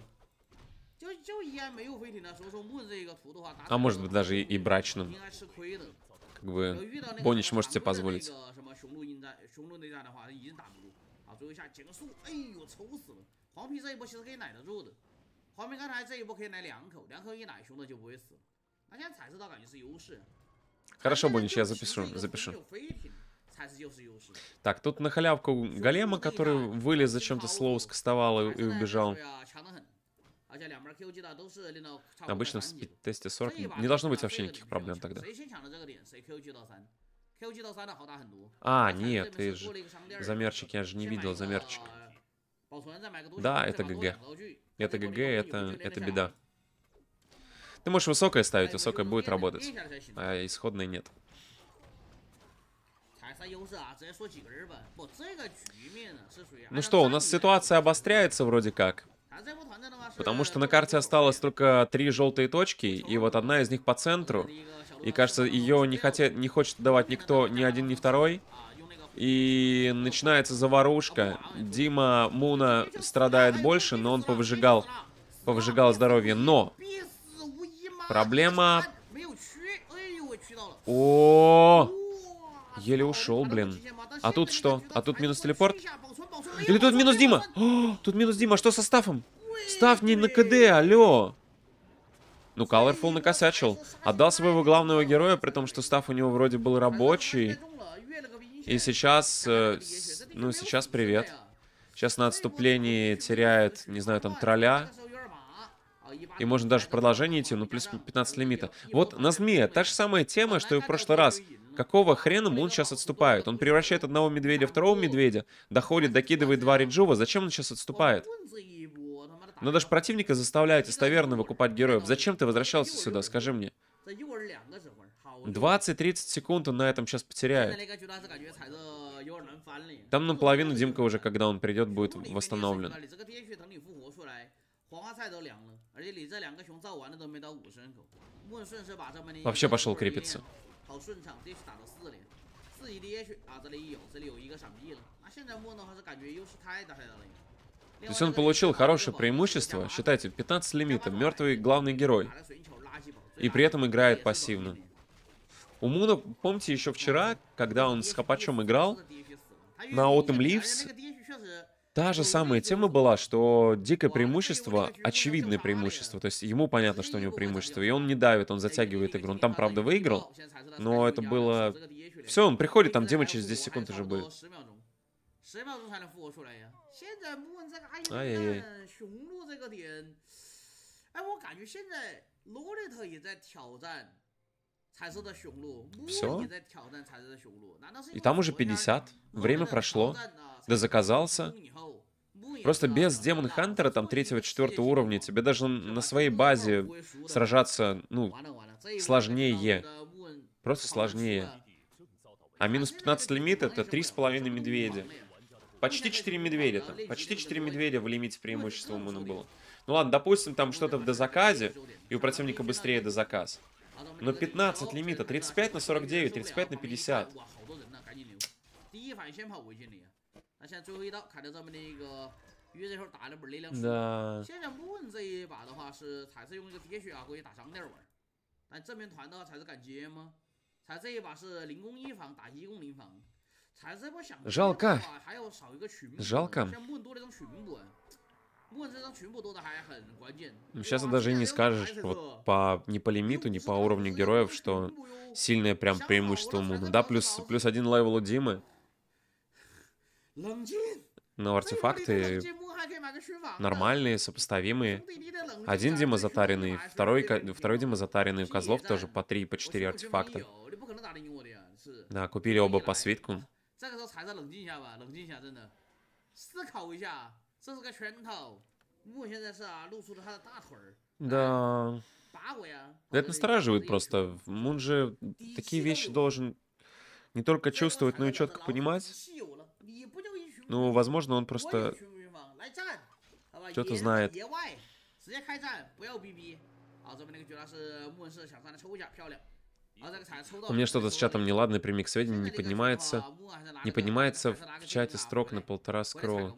就就依然没有飞艇的。所以说木这个图的话，а может быть даже и брачным. 应该吃亏的。Как бы Бонич может себе позволить. 什么雄鹿应战、雄鹿内战的话，已经打不住啊！最后一下减个速，哎呦，抽死了！黄皮这一波其实可以奶得住的，黄皮刚才这一波可以奶两口，两口一奶，雄鹿就不会死。那现在彩色刀感觉是优势。Хорошо, Бонич, я запишу, запишу. Так, тут на халявку голема, который вылез зачем-то с Лоу скастовал и, и убежал. Обычно в спид-тесте 40 не должно быть вообще никаких проблем тогда. А, нет, ты же... Замерчик, я же не видел замерчик. Да, это ГГ. Это ГГ, это, это беда. Ты можешь высокое ставить, высокое будет работать, а исходное нет. Ну что, у нас ситуация обостряется вроде как. Потому что на карте осталось только три желтые точки, и вот одна из них по центру. И кажется, ее не, хотят, не хочет давать никто, ни один, ни второй. И начинается заварушка. Дима Муна страдает больше, но он повыжигал, повыжигал здоровье. Но проблема... О, -о, -о, -о Еле ушел, блин. А тут что? А тут минус телепорт? Или тут минус Дима? О, тут минус Дима. А что со Стафом? Став не на КД, алло. Ну, Colorful накосячил. Отдал своего главного героя, при том, что Став у него вроде был рабочий. И сейчас... Э, ну, сейчас привет. Сейчас на отступлении теряет, не знаю, там, тролля. И можно даже в продолжение идти, ну плюс 15 лимита. Вот на змея та же самая тема, что и в прошлый раз. Какого хрена Мун сейчас отступает? Он превращает одного медведя в второго медведя, доходит, докидывает два риджува. Зачем он сейчас отступает? Но даже противника заставляет достоверно выкупать героев. Зачем ты возвращался сюда, скажи мне? 20-30 секунд он на этом сейчас потеряет. Там наполовину Димка уже, когда он придет, будет восстановлен. Вообще пошел крепиться. То есть он получил хорошее преимущество, считайте, 15 лимита, мертвый главный герой. И при этом играет пассивно. У Муна, помните, еще вчера, когда он с Хапачом играл на Autumn Leaves, а Та же самая тема была, что дикое преимущество, очевидное преимущество, то есть ему понятно, что у него преимущество, и он не давит, он затягивает игру. Он там, правда, выиграл, но это было... Все, он приходит, там Дима через 10 секунд уже будет. Ай-яй-яй. Все. И там уже пятьдесят. Время прошло. Да заказался. Просто без Демон Хантера, там, третьего, четвертого уровня, тебе даже на своей базе сражаться, ну, сложнее. Просто сложнее. А минус 15 лимит — это три с половиной медведя. Почти 4 медведя там. Почти 4 медведя в лимите преимущества у Муна было. Ну ладно, допустим, там что-то в дозаказе, и у противника быстрее дозаказ. Но 15 лимита, 35 на 49, 35 на 50. Жалко. Жалко. Сейчас ну, ты даже не скажешь вот по не по лимиту, не по уровню героев, что сильное прям преимущество Муна. Да, плюс, плюс один левел у Димы. Но артефакты нормальные, сопоставимые. Один Дима затаренный, второй, второй Дима затаренный, у Козлов тоже по три по четыре артефакта. Да, купили оба по свитку. 这是个拳头。Му 现在是啊，露出了他的大腿儿。Да. Это настораживает просто. Мун же такие вещи должен не только чувствовать, но и четко понимать. Ну, возможно, он просто что-то знает. У меня что-то с чатом неладно, прямик сведений не поднимается. Не поднимается в чате строк на полтора скролла.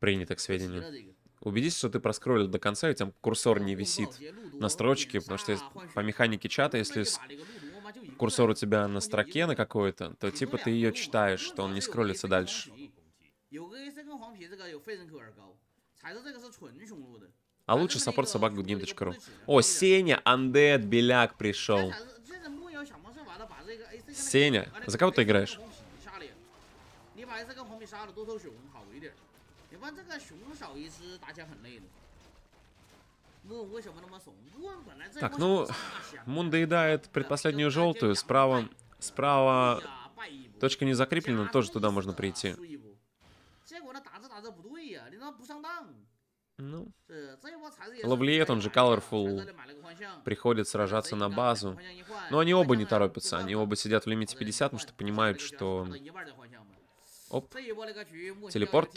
Принято к сведению. Убедись, что ты проскроллил до конца, и там курсор не висит на строчке, потому что по механике чата, если курсор у тебя на строке на какой-то, то типа ты ее читаешь, что он не скроллится дальше. А лучше саппорт собак goodgame.ru. О, Сеня, Андед, Беляк пришел. Сеня, за кого ты играешь? 来这个旁边杀了多头熊好一点，你看这个熊少一只，打起来很累的。Мун 为什么那么怂？Мун ну, Мун доедает предпоследнюю желтую, справа, справа точка не закреплена, тоже туда можно прийти. Ну, Лавлиет, он же Colorful, приходит сражаться на базу. Но они оба не торопятся, они оба сидят в лимите 50, потому что понимают, что Оп. Телепорт.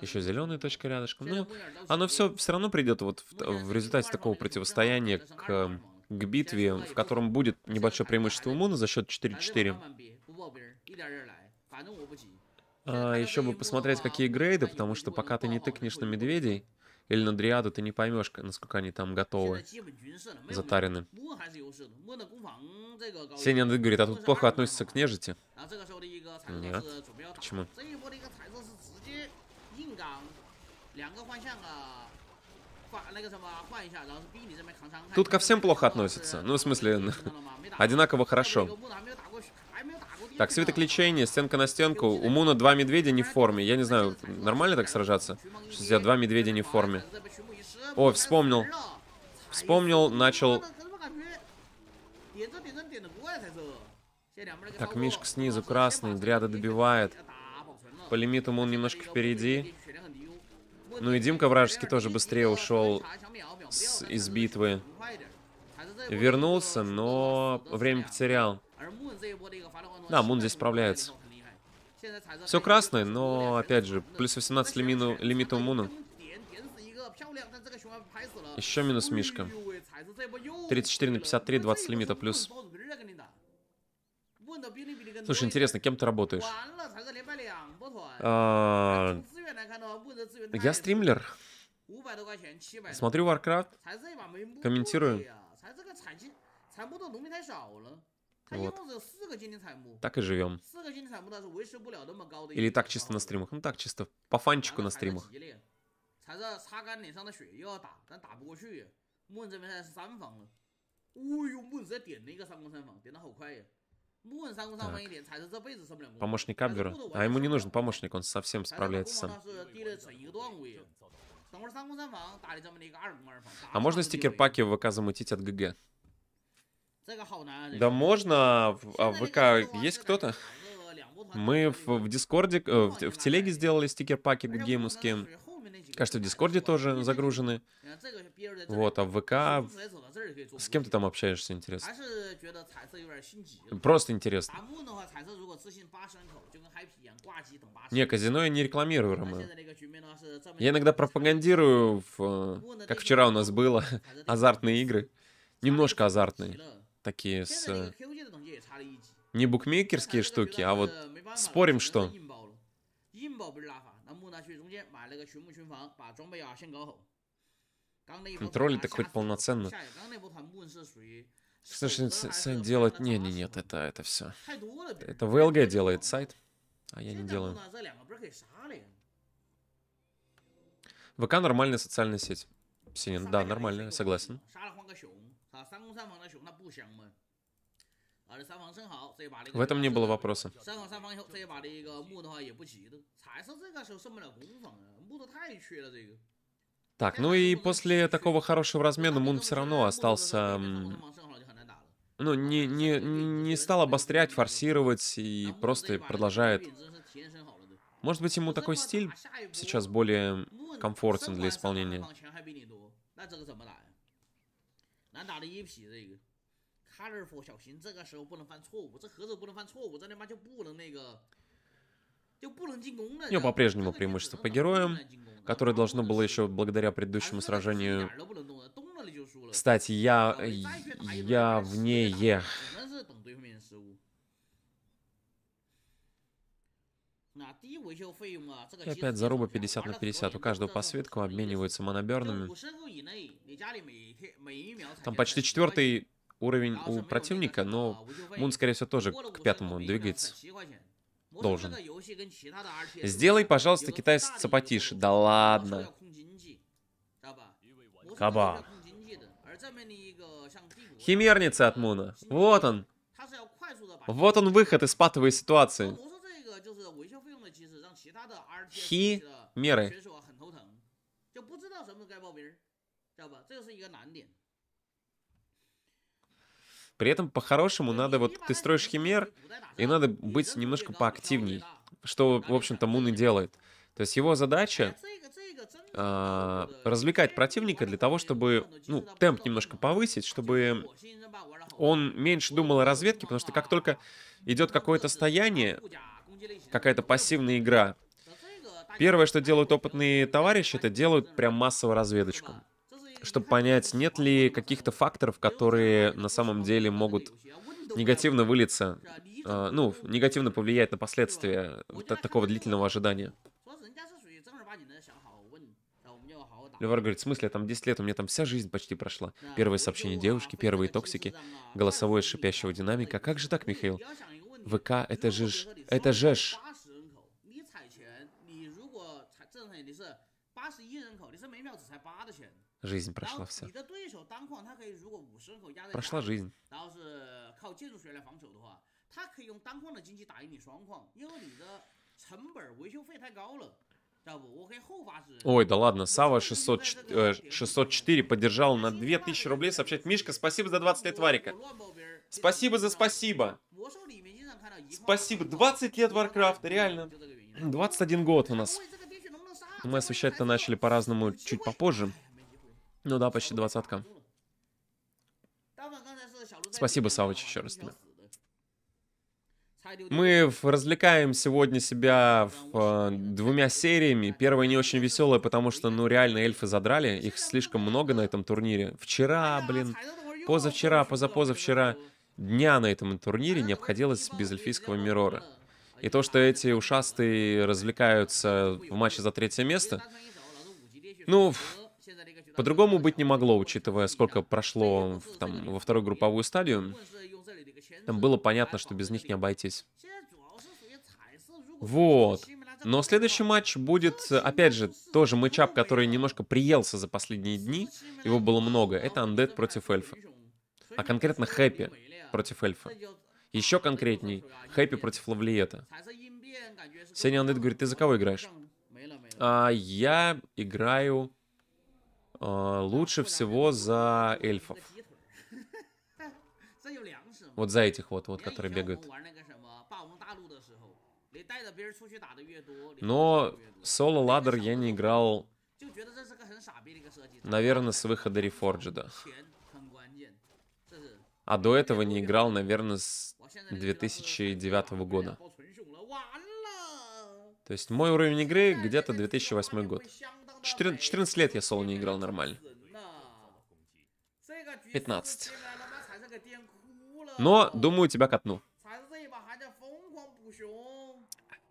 Еще зеленая точка рядышком. Ну, оно все все равно придет вот в, ну, в результате такого противостояния к к битве, в котором будет небольшое преимущество Муна за счет 4-4. А еще бы посмотреть, какие грейды, потому что пока ты не тыкнешь на медведей или на дриаду, ты не поймешь, насколько они там готовы, затарены. Сеня говорит, а тут плохо относится к нежити. Нет. Почему? 两个方向啊。Тут ко всем плохо относятся. Ну, в смысле, одинаково хорошо. Так, свиток лечения, стенка на стенку. У Муна два медведя не в форме. Я не знаю, нормально так сражаться? Что у два медведя не в форме? О, вспомнил. Вспомнил, начал... Так, Мишка снизу красный, дряда добивает. По лимиту Мун немножко впереди. Ну и Димка Вражеский тоже быстрее ушел с, из битвы. Вернулся, но время потерял. Да, Мун здесь справляется. Все красное, но, опять же, плюс 18 лимину, лимита у Муна. Еще минус Мишка. 34 на 53, 20 лимита плюс. Слушай, интересно, кем ты работаешь? А, я стримлер. Смотрю Warcraft, комментирую. Вот. Так и живем. Или так чисто на стримах. Ну так чисто, по фанчику на стримах. Помощник Абвера? А ему не нужен помощник, он совсем справляется сам. А можно стикер-паки в ВК замутить от ГГ? Да можно, а в ВК есть кто-то? Мы в, в Дискорде, в, в Телеге сделали стикер-паки геймовские. Кажется, в Дискорде тоже загружены. Вот, а в ВК... С кем ты там общаешься, интересно? Просто интересно. Не, казино я не рекламирую, Рома. Я иногда пропагандирую, в, э, как вчера у нас было, азартные игры. Немножко азартные. Такие с... Э, не букмекерские штуки, а вот спорим что. 街买了个群木群房，把装备啊先搞好。Контроль так хоть полноценно. Слушай, сайт делать... Не, не, нет, это, это все. Это ВЛГ делает сайт, а я не делаю. ВК нормальная социальная сеть. Синин, да, нормальная, согласен. В этом не было вопроса. Так, ну и после такого хорошего размена Мун все равно остался... Ну, не, не, не стал обострять, форсировать и просто продолжает... Может быть, ему такой стиль сейчас более комфортен для исполнения colorful，小心这个时候不能犯错误，这盒子不能犯错误，这他妈就不能那个。У него по-прежнему преимущество по героям, которое должно было еще благодаря предыдущему сражению. стать я, а э, я в ней... Е. И опять заруба 50 на 50. У каждого по светку обмениваются моноберными. Там почти четвертый уровень у противника, но Мун, скорее всего, тоже к пятому двигается. Должен. Сделай, пожалуйста, китайский потише. Да ладно. Каба. Химерница от Муна. Вот он. Вот он выход из патовой ситуации. Хи-меры. При этом по-хорошему надо, вот ты строишь химер, и надо быть немножко поактивней, что, в общем-то, Мун и делает. То есть его задача э, развлекать противника для того, чтобы, ну, темп немножко повысить, чтобы он меньше думал о разведке, потому что как только идет какое-то стояние, какая-то пассивная игра, первое, что делают опытные товарищи, это делают прям массово разведочку чтобы понять, нет ли каких-то факторов, которые на самом деле могут негативно вылиться, а, ну, негативно повлиять на последствия такого длительного ожидания. Левар говорит, в смысле, там 10 лет, у меня там вся жизнь почти прошла. Первое сообщение девушки, первые токсики, голосовое шипящего динамика. Как же так, Михаил? ВК, это же ж, это же ж Жизнь прошла вся. Прошла жизнь. Ой, да ладно, Сава 604 поддержал на 2000 рублей, Сообщать Мишка, спасибо за 20 лет Варика. Спасибо за спасибо. Спасибо, 20 лет Warcraft, реально. 21 год у нас. Мы освещать-то начали по-разному чуть попозже. Ну да, почти двадцатка. Спасибо, Савыч, еще раз тебе. Мы развлекаем сегодня себя в, э, двумя сериями. Первая не очень веселая, потому что, ну, реально эльфы задрали. Их слишком много на этом турнире. Вчера, блин, позавчера, позапозавчера дня на этом турнире не обходилось без эльфийского Мирора. И то, что эти ушастые развлекаются в матче за третье место, ну, по-другому быть не могло, учитывая, сколько прошло в, там, во вторую групповую стадию. Там было понятно, что без них не обойтись. Вот. Но следующий матч будет, опять же, тоже матчап, который немножко приелся за последние дни. Его было много. Это Undead против Эльфа. А конкретно Хэппи против Эльфа. Еще конкретней, Хэппи против Лавлиета. Сегодня Undead говорит, ты за кого играешь? А я играю Э, лучше всего за эльфов. Вот за этих вот, вот, которые бегают. Но соло ладер я не играл, наверное, с выхода Рефорджеда. А до этого не играл, наверное, с 2009 года. То есть мой уровень игры где-то 2008 год. 14, 14 лет я соло не играл нормально. 15. Но, думаю, тебя катну.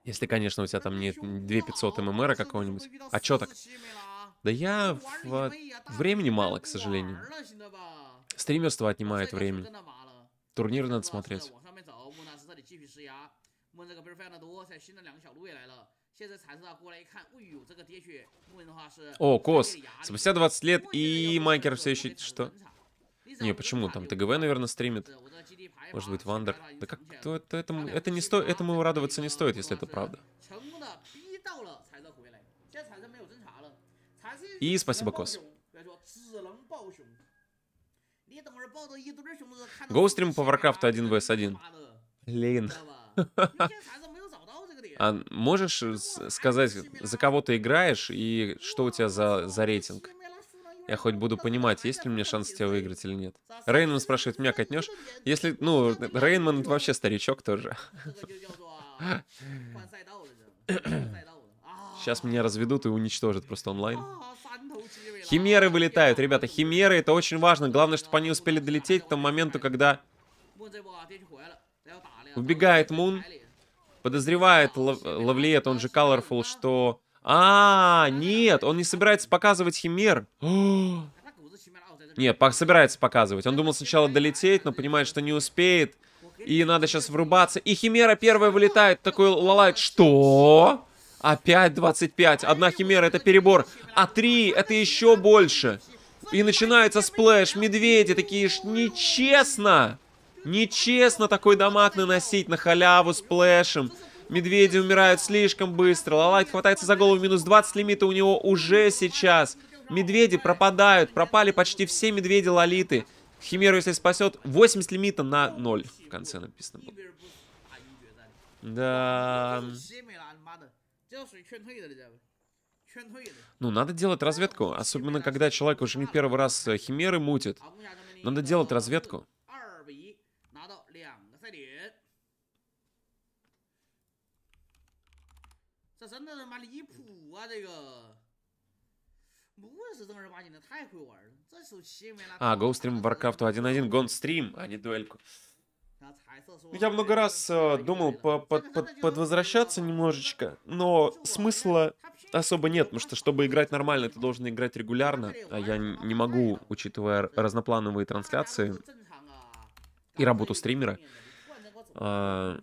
Если, конечно, у тебя там нет 2500 ММРа какого-нибудь. А чё так? Да я... В... Времени мало, к сожалению. Стримерство отнимает время. Турниры надо смотреть. О, Кос, спустя двадцать лет и Майкер все еще... Что? Не, почему? Там ТГВ, наверное, стримит. Может быть, Вандер. Да как то это, это не сто, этому радоваться не стоит, если это правда. И спасибо, Кос. Гоустрим по Варкрафту 1 vs 1. Лин. А можешь э, сказать, за кого ты играешь и что у тебя за, за рейтинг? Я хоть буду понимать, есть ли у меня шанс тебя выиграть или нет. Рейнман спрашивает, меня катнешь? Если, ну, Рейнман вообще старичок тоже. Сейчас меня разведут и уничтожат просто онлайн. Химеры вылетают, ребята, химеры, это очень важно. Главное, чтобы они успели долететь к тому моменту, когда... Убегает Мун. Подозревает Лав... Лавлиет, он же Colorful, что... А, нет, он не собирается показывать химер. Нет, собирается показывать. Он думал сначала долететь, но понимает, что не успеет. И надо сейчас врубаться. И Химера первая вылетает. Такой лалает. Что? Опять 25. Одна Химера это перебор. А три это еще больше. И начинается сплэш. Медведи такие ж нечестно. Нечестно такой дамаг наносить на халяву с плэшем. Медведи умирают слишком быстро. Лалайт хватается за голову, минус 20 лимита у него уже сейчас. Медведи пропадают, пропали почти все медведи Лолиты. Химеру, если спасет, 80 лимита на 0 в конце написано было. Да... Ну, надо делать разведку, особенно когда человек уже не первый раз э, химеры мутит. Надо делать разведку. 妈离谱啊！这个不会是正儿八经的，太会玩了。这手棋没拿。А, Stream Warcraft 1.1, GonStream, а не дуэльку. Я много раз э, думал по под, под, подвозвращаться немножечко, но смысла особо нет, потому что чтобы играть нормально, ты должен играть регулярно, а я не могу, учитывая разноплановые трансляции и работу стримера, э,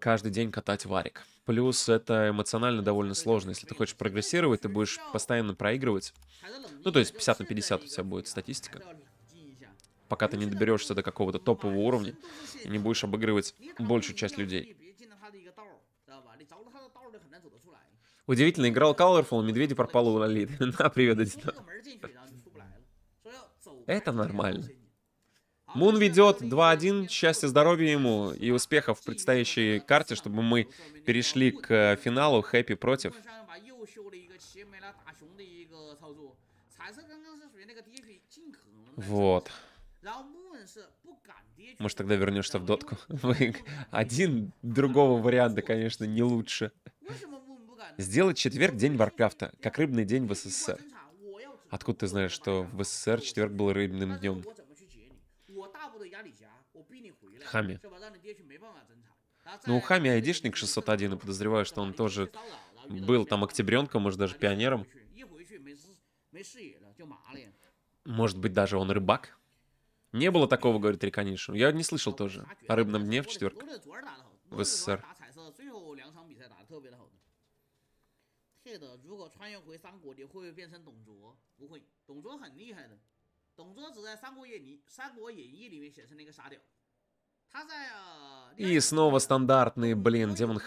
каждый день катать варик. Плюс это эмоционально довольно сложно. Если ты хочешь прогрессировать, ты будешь постоянно проигрывать. Ну, то есть 50 на 50 у тебя будет статистика. Пока ты не доберешься до какого-то топового уровня и не будешь обыгрывать большую часть людей. Удивительно, играл Colorful, медведи пропал у Лолиты. На, привет, Это нормально. Мун ведет 2-1. Счастья, здоровья ему и успехов в предстоящей карте, чтобы мы перешли к э, финалу Хэппи против. Вот. Может, тогда вернешься в дотку? Один другого варианта, конечно, не лучше. Сделать четверг день Варкрафта, как рыбный день в СССР. Откуда ты знаешь, что в СССР четверг был рыбным днем? Хами. Ну, Хами айдишник 601, и подозреваю, что он тоже был там октябренком, может, даже пионером. Может быть, даже он рыбак? Не было такого, говорит Риканишин. Я не слышал ну, тоже а о рыбном дне в четверг в СССР. 董卓只在三国演义《三国演义》里面显示那个傻屌。他在呃。И снова стандартные, блин, демон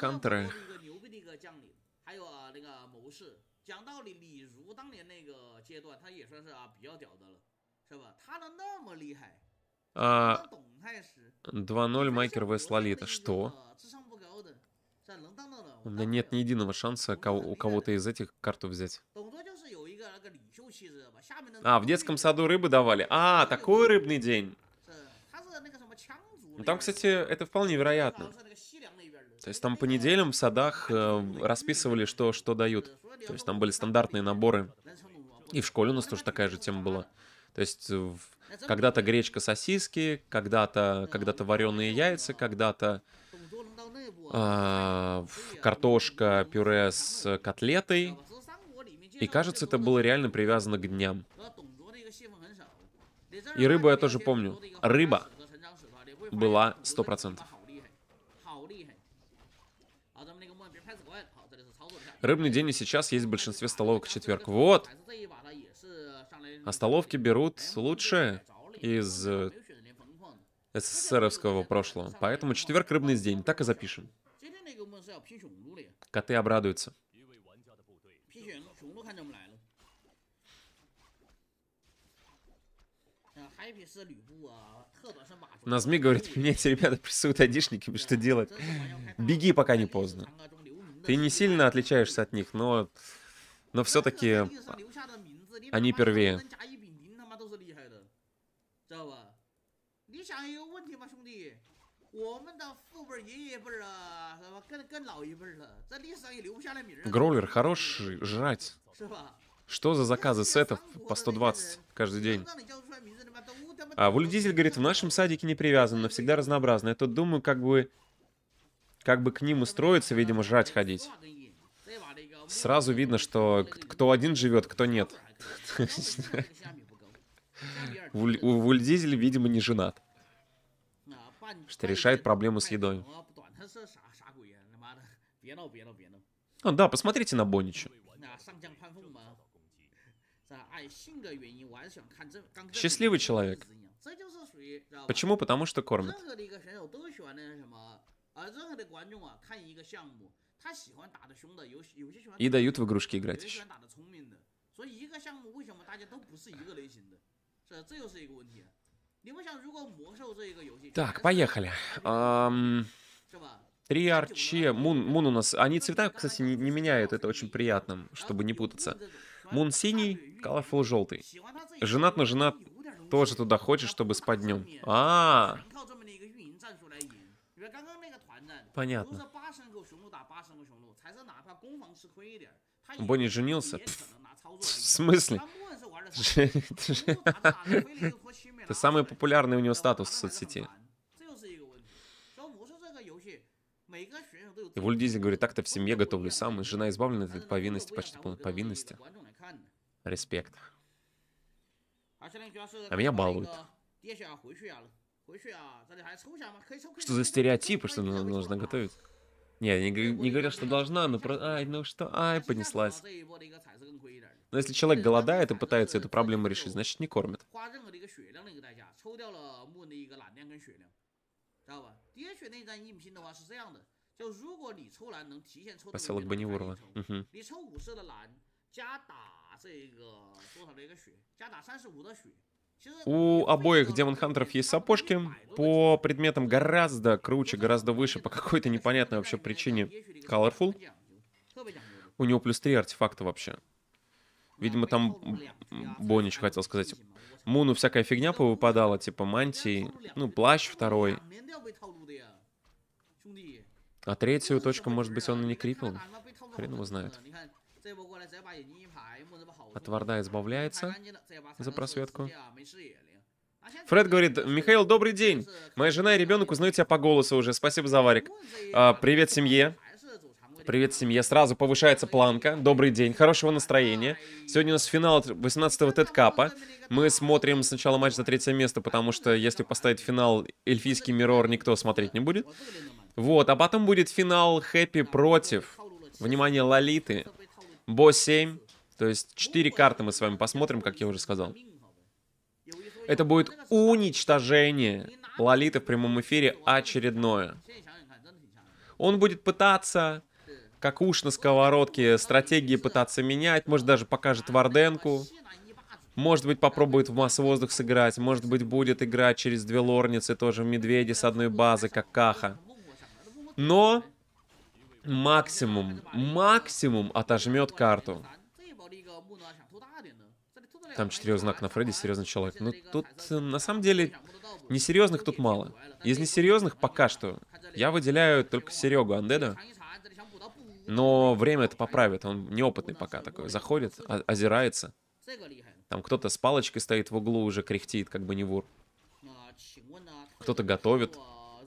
Майкер Вест Лолита. Что? У меня нет ни единого шанса у кого-то из этих карту взять. А, в детском саду рыбы давали. А, такой рыбный день. Ну, там, кстати, это вполне вероятно. То есть там по неделям в садах э, расписывали, что, что дают. То есть там были стандартные наборы. И в школе у нас ну, тоже такая же тема была. То есть когда-то гречка сосиски, когда-то ну, когда вареные яйца, когда-то э, картошка пюре с ну, котлетой. И кажется, это было реально привязано к дням. И рыбу я тоже помню. Рыба была 100%. Рыбный день и сейчас есть в большинстве столовок в четверг. Вот! А столовки берут лучшее из э, СССРовского прошлого. Поэтому четверг рыбный день. Так и запишем. Коты обрадуются. А, Назми говорит, мне эти ребята прессуют айдишниками, что делать? Беги, пока не поздно. Ты не сильно отличаешься от них, но, но все-таки они первее. Гроулер хороший, жрать. А? Что за заказы сетов по 120 каждый день? А Вулюдизель говорит, в нашем садике не привязан, но всегда разнообразно. Я тут думаю, как бы, как бы к ним устроиться, видимо, жрать ходить. Сразу видно, что кто один живет, кто нет. Вульдизель, видимо, не женат. Что решает проблему с едой. О, а, да, посмотрите на Боничу. Счастливый человек. Почему? Потому что кормят. И дают в игрушки играть еще. Так, поехали. Три арчи. Мун, мун у а, нас... Они цвета, кстати, не, не меняют. Это очень приятно, чтобы не путаться. Мун синий, Colorful желтый. Женат, но женат тоже туда хочет, чтобы спать днем. А, понятно. Бонни женился? Пфф, в смысле? Это самый популярный у него статус в соцсети. И Вульт Дизель говорит, так-то в семье готовлю сам, и жена избавлена от повинности, почти полной повинности. Респект. А меня балуют. Что за стереотипы, что нужно готовить? Не, не, не говорил, что должна, но про... Ай, ну что? Ай, понеслась. Но если человек голодает и пытается эту проблему решить, значит не кормит. Поселок Баниурова. Угу. 这个多少的一个血，加打三十五的血。У обоих демон хантеров есть сапожки. По предметам гораздо круче, гораздо выше, по какой-то непонятной вообще причине Colorful. У него плюс три артефакта вообще. Ну видимо, там Бонич хотел сказать. Муну всякая фигня повыпадала, типа мантии, ну, плащ второй. А третью точку, может быть, он и не крипил. Хрен его знает. От Варда избавляется за просветку. Фред говорит, Михаил, добрый день. Моя жена и ребенок узнают тебя по голосу уже. Спасибо за варик. А, привет, семье. Привет, семье. Сразу повышается планка. Добрый день, хорошего настроения. Сегодня у нас финал 18-го Тедкапа. Мы смотрим сначала матч за третье место, потому что если поставить финал эльфийский Мирор, никто смотреть не будет. Вот, а потом будет финал Хэппи против, внимание, Лолиты. Бо 7, то есть четыре карты мы с вами посмотрим, как я уже сказал. Это будет уничтожение Лолиты в прямом эфире очередное. Он будет пытаться, как уж на сковородке, стратегии пытаться менять, может даже покажет Варденку, может быть, попробует в масс-воздух сыграть. Может быть, будет играть через две лорницы тоже в медведи с одной базы, как Каха. Но максимум, максимум отожмет карту. Там четырех знак на Фредди, серьезный человек. Но тут на самом деле несерьезных тут мало. Из несерьезных пока что я выделяю только Серегу Андеда. Но время а, это поправит. Он неопытный пока такой. Заходит, озирается. Там кто-то с палочкой стоит в углу, уже кряхтит, как бы не вур. Ну, а кто-то готовит. А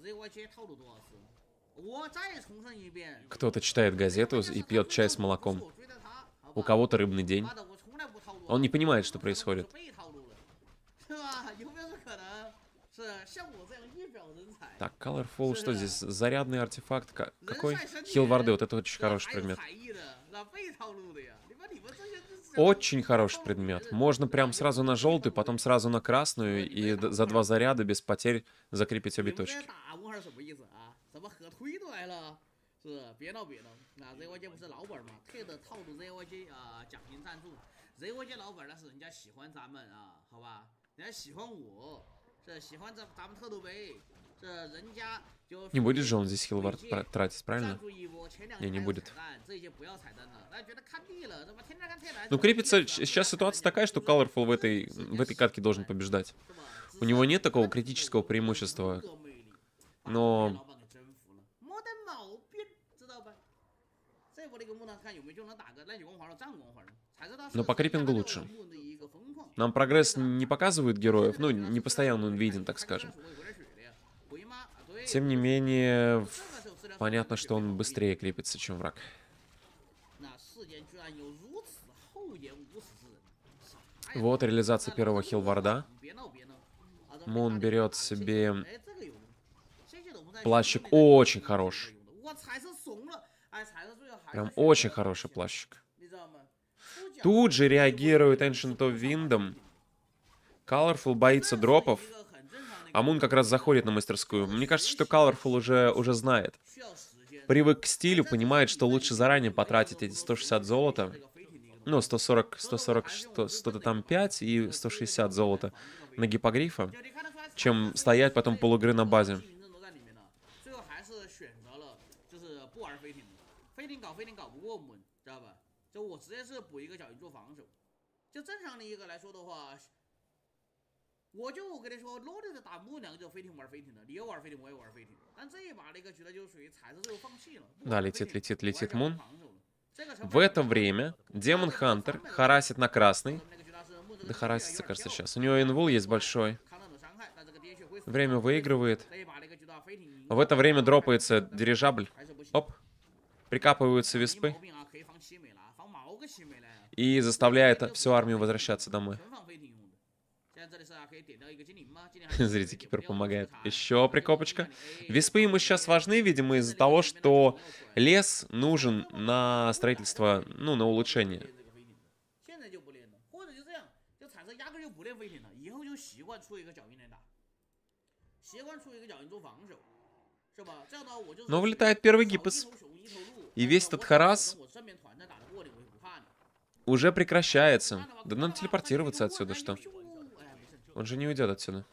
кто-то читает газету и пьет чай с молоком у кого-то рыбный день. Он не понимает, что происходит. Так, Colorful, что здесь? Зарядный артефакт какой? Хилварды, вот это очень хороший предмет. Очень хороший предмет. Можно прям сразу на желтую, потом сразу на красную, и за два заряда без потерь закрепить обе точки. 啊，ZYJ 不是老本嘛，Ted 套路 ZYJ 啊、呃，奖金赞助，ZYJ 老本，但是人家喜欢咱们啊，好吧，人家喜欢我，这喜欢咱咱们特杜杯，这人家就 не будет же он здесь хилвард тратить, правильно? Не, не будет. Ну крепится сейчас ситуация такая, что Colorful в этой в этой катке должен побеждать. У него нет такого критического преимущества, но Но ну, по крипингу лучше. Нам прогресс не показывает героев, ну, не постоянно он виден, так скажем. Тем не менее, понятно, что он быстрее крепится, чем враг. Вот реализация первого хилварда. Мун берет себе плащик очень хорош. Прям очень хороший плащик. Тут же реагирует Ancient of Windom. Colorful боится дропов. Амун как раз заходит на мастерскую. Мне кажется, что Colorful уже, уже знает. Привык к стилю, понимает, что лучше заранее потратить эти 160 золота. Ну, 140, 140, что-то там 5 и 160 золота на гипогрифа, чем стоять потом полугры на базе. 定搞，非定搞不过我们，知道吧？就我直接是补一个小鱼做防守。就正常的一个来说的话，我就我跟你说，Lord летит, летит, летит Мун. В это время Демон Хантер харасит на красный. Да харасится, кажется, сейчас. У него инвул есть большой. Время выигрывает. В это время дропается дирижабль. Оп прикапываются виспы и заставляет всю армию возвращаться домой. Смотрите, кипер помогает. Еще прикопочка. Виспы, ему сейчас важны, видимо, из-за того, что лес нужен на строительство, ну, на улучшение. Но вылетает первый гипс. И весь этот харас уже прекращается. Да нам телепортироваться отсюда, что? Он же не уйдет отсюда.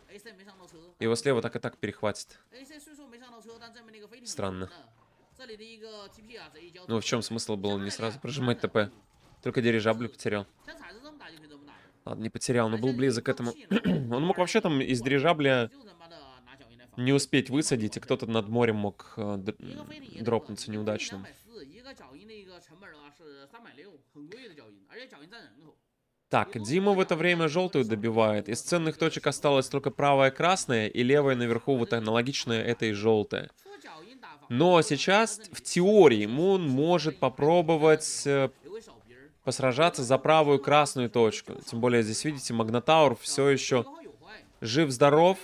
Его слева так и так перехватит. Странно. Ну, в чем смысл было не сразу прожимать ТП? Только дирижабль потерял. Ладно, не потерял, но был близок к этому. Он мог вообще там из дирижабля не успеть высадить, и кто-то над морем мог э, дропнуться неудачным. 个脚印的一个成本的话是三百六，很贵的脚印，而且脚印占人口。Так, Дима в это время желтую добивает. Из ценных точек осталось только правая красная и левая наверху вот аналогичная этой желтая. Но сейчас в теории Мун может попробовать э, посражаться за правую красную точку. Тем более здесь, видите, Магнатаур все еще жив-здоров.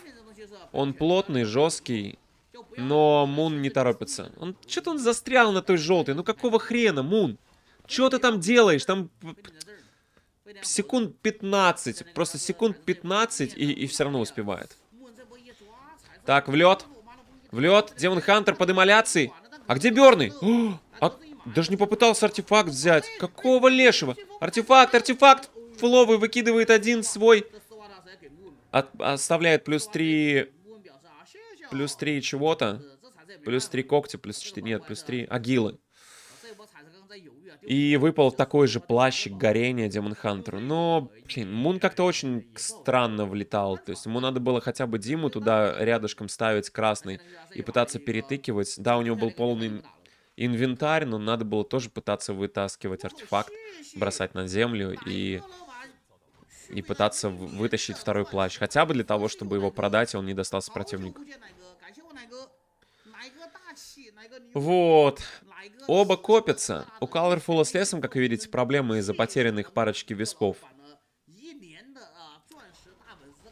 Он плотный, жесткий, но Мун не торопится. Он Что-то он застрял на той желтой. Ну какого хрена, Мун? Что ты там делаешь? Там секунд 15. Просто секунд 15 и, и все равно успевает. Так, в лед. В лед. Демон Хантер под эмоляцией. А где Берны? а, даже не попытался артефакт взять. Какого лешего? Артефакт, артефакт! Фуловый выкидывает один свой. От, оставляет плюс 3 плюс 3 чего-то, плюс 3 когти, плюс 4, нет, плюс 3 агилы. И выпал такой же плащик горения Демон Хантеру. Но, блин, Мун как-то очень странно влетал. То есть ему надо было хотя бы Диму туда рядышком ставить красный и пытаться перетыкивать. Да, у него был полный инвентарь, но надо было тоже пытаться вытаскивать артефакт, бросать на землю и и пытаться вытащить второй плащ. Хотя бы для того, чтобы его продать, и он не достался противнику. Вот. Оба копятся. У Colorful с лесом, как вы видите, проблемы из-за потерянных парочки виспов.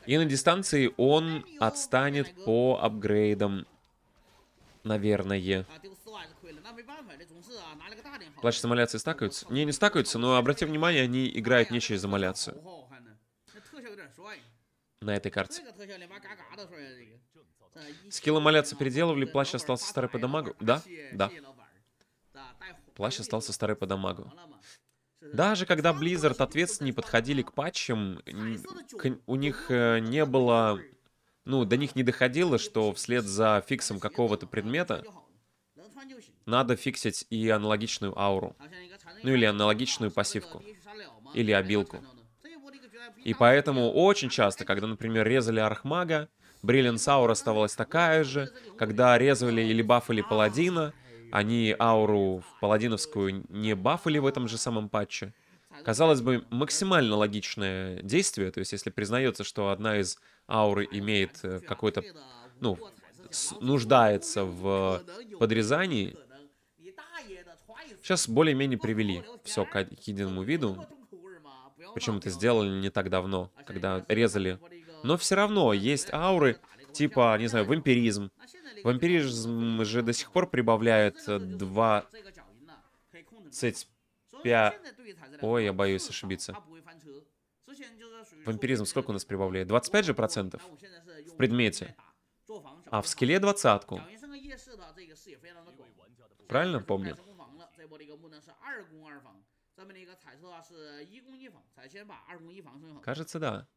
И на дистанции он отстанет по апгрейдам. Наверное. Плачет с аммоляцией стакаются? Не, не стакаются, но обрати внимание, они играют не через аммоляцию. На этой карте. Скилл молятся переделывали, плащ остался старый по дамагу. Да, да. Плащ остался старый по дамагу. Даже когда Blizzard ответственнее подходили к патчам, к, у них э, не было... Ну, до них не доходило, что вслед за фиксом какого-то предмета надо фиксить и аналогичную ауру. Ну или аналогичную пассивку. Или обилку. И поэтому очень часто, когда, например, резали архмага, Бриллианс аура оставалась такая же. Когда резали или бафали паладина, они ауру в паладиновскую не бафали в этом же самом патче. Казалось бы, максимально логичное действие, то есть если признается, что одна из ауры имеет э, какой-то, ну, нуждается в подрезании, сейчас более-менее привели все к единому виду, Почему это сделали не так давно, когда резали но все равно есть ауры, типа, не знаю, вампиризм. Вампиризм же до сих пор прибавляет 25... А. Ой, я боюсь ошибиться. Вампиризм сколько у нас прибавляет? 25 же процентов в предмете. А в скеле двадцатку. Правильно помню? Кажется, да.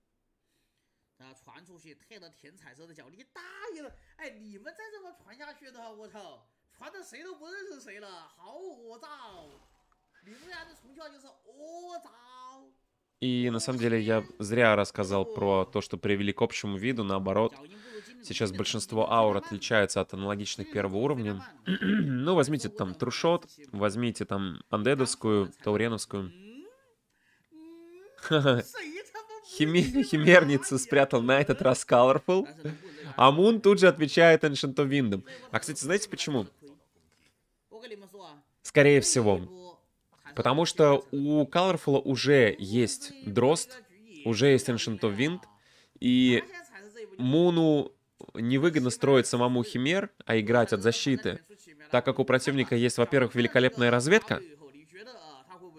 啊传出去，泰勒挺彩色的脚，你大爷的！哎，你们再这么传下去的话，我操，传的谁都不认识谁了，好恶兆！你们家的从小就是恶兆。И на самом деле я зря рассказал про то, что привели к общему виду. Наоборот, сейчас большинство аур отличается от аналогичных первого уровня. ну, возьмите там Трушот, возьмите там Андедовскую, Тауреновскую. Хими... Химерницу спрятал на этот раз Colorful. А Мун тут же отвечает Ancient of Windom. А, кстати, знаете почему? Скорее всего. Потому что у Colorful уже есть Дрозд, уже есть Ancient of Wind, и Муну невыгодно строить самому Химер, а играть от защиты, так как у противника есть, во-первых, великолепная разведка,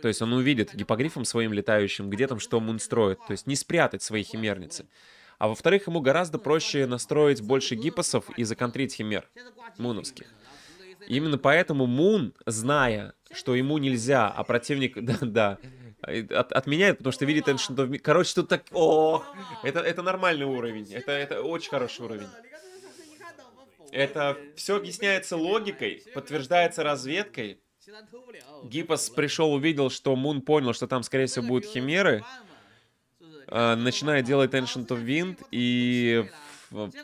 то есть он увидит гипогрифом своим летающим, где там что Мун строит. То есть не спрятать свои химерницы. А во-вторых, ему гораздо проще настроить больше гипосов и законтрить химер муновских. Именно поэтому Мун, зная, что ему нельзя, а противник... Да, да от, отменяет, потому что видит Ancient of... Короче, тут так... О, это, это нормальный уровень. Это, это очень хороший уровень. Это все объясняется логикой, подтверждается разведкой. Гиппос пришел, увидел, что Мун понял, что там, скорее всего, будут химеры. А, начинает делать Ancient of Wind, и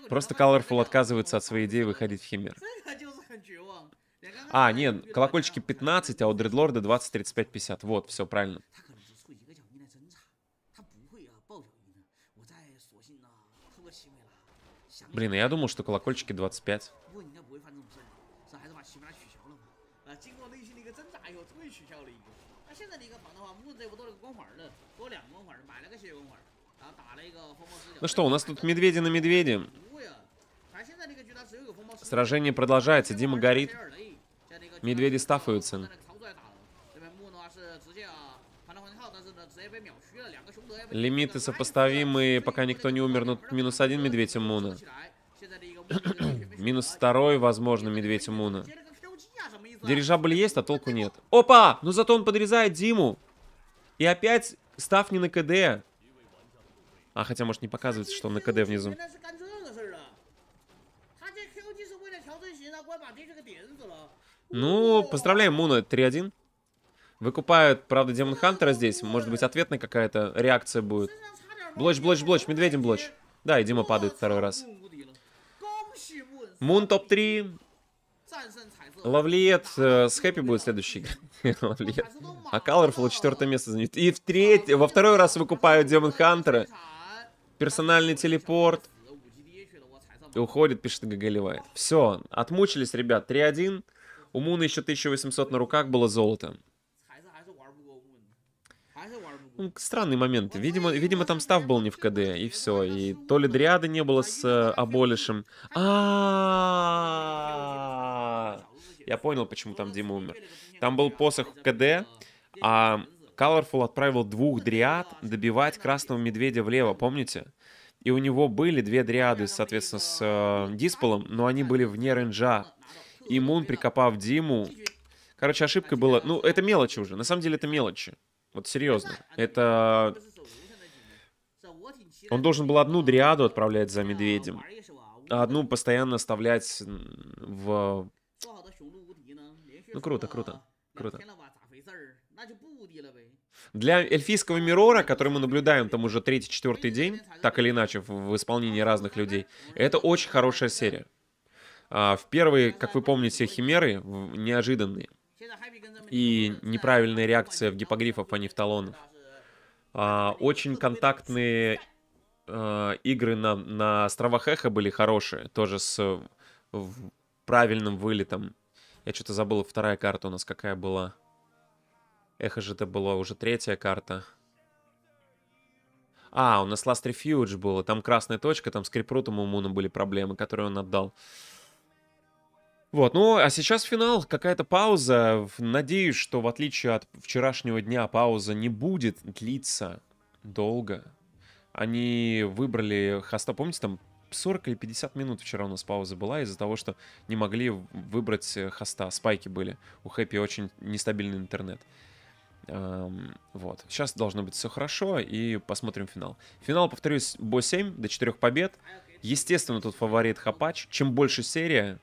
просто Colorful отказывается от своей идеи выходить в химер. А, нет, колокольчики 15, а у Дредлорда 20, 35, 50. Вот, все правильно. Блин, а я думал, что колокольчики 25. 这波多了个光环的，多两个光环，买了个血光环，然后打了一个风暴石。Ну что, у нас тут медведи на медведи. Сражение продолжается, Дима горит. Медведи стафаются. Лимиты сопоставимые, пока никто не умер, но минус один медведь иммуна. минус второй, возможно, медведь иммуна. Дирижабль есть, а толку нет. А Опа! Но зато он подрезает Диму. И опять став не на КД. А, хотя, может, не показывается, что он на КД внизу. Ну, поздравляем, Муна, 3-1. Выкупают, правда, Демон Хантера здесь. Может быть, ответная какая-то реакция будет. Блочь, блочь, блочь, медведем блочь. Да, и Дима падает второй раз. Мун топ-3. Лавлиет э, с Хэппи будет следующий. Лавлиет. А Colorful четвертое место занимает. И в треть... во второй раз выкупают Демон Хантера. Персональный телепорт. И уходит, пишет ГГ Ливайт. Все, отмучились, ребят. 3-1. У Муна еще 1800 на руках было золото. Ну, странный момент. Видимо, видимо, там став был не в КД, и все. И то ли дриады не было с э, Аболишем. -а, -а, -а я понял, почему там ну, Дима умер. Там был посох КД, а Colorful отправил двух дриад добивать красного медведя влево, помните? И у него были две дриады, соответственно, с э, э Дисполом, но они были вне ренджа. И Мун, прикопав Диму... Короче, ошибкой ну, было... Ну, это мелочи уже. На самом деле, это мелочи. Вот серьезно. Это... Он должен был одну дриаду отправлять за медведем, а одну постоянно оставлять в а ну круто, круто. Круто. Для эльфийского Мирора, который мы наблюдаем там уже третий-четвертый день, так или иначе, в исполнении разных людей, это очень хорошая серия. А, в первые, как вы помните, химеры неожиданные. И неправильная реакция в гипогрифов, а не в талонов. А, очень контактные а, игры на, на островах Эхо были хорошие, тоже с правильным вылетом я что-то забыл, вторая карта у нас какая была. Эхо же это была уже третья карта. А, у нас Last Refuge было. Там красная точка, там с Крипрутом и Муна были проблемы, которые он отдал. Вот, ну, а сейчас финал, какая-то пауза. Надеюсь, что в отличие от вчерашнего дня пауза не будет длиться долго. Они выбрали хоста, помните, там 40 или 50 минут вчера у нас пауза была из-за того, что не могли выбрать э, хоста. Спайки были. У Хэппи очень нестабильный интернет. Вот. Сейчас должно быть все хорошо, и посмотрим финал. Финал, повторюсь, бой 7 до 4 побед. Естественно, тут фаворит Хапач. Чем больше серия,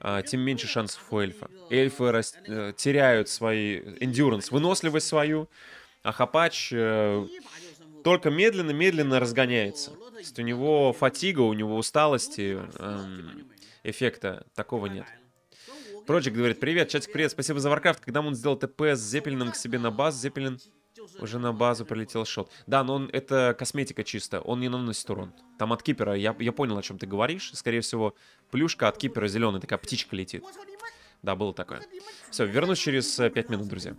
а, тем меньше шансов у эльфа. Эльфы рас... Э, теряют свои эндюранс, выносливость свою, а Хапач э, только медленно-медленно разгоняется. То есть у него фатига, у него усталости, эм, эффекта такого нет. Проджик говорит, привет, чатик, привет, спасибо за Варкрафт. Когда он сделал ТП с Зеппелином к себе на базу, Зеппелин уже на базу прилетел шот. Да, но он, это косметика чисто, он не наносит урон. Там от кипера, я, я понял, о чем ты говоришь. Скорее всего, плюшка от кипера зеленая, такая птичка летит. Да, было такое. Все, вернусь через 5 э, минут, друзья.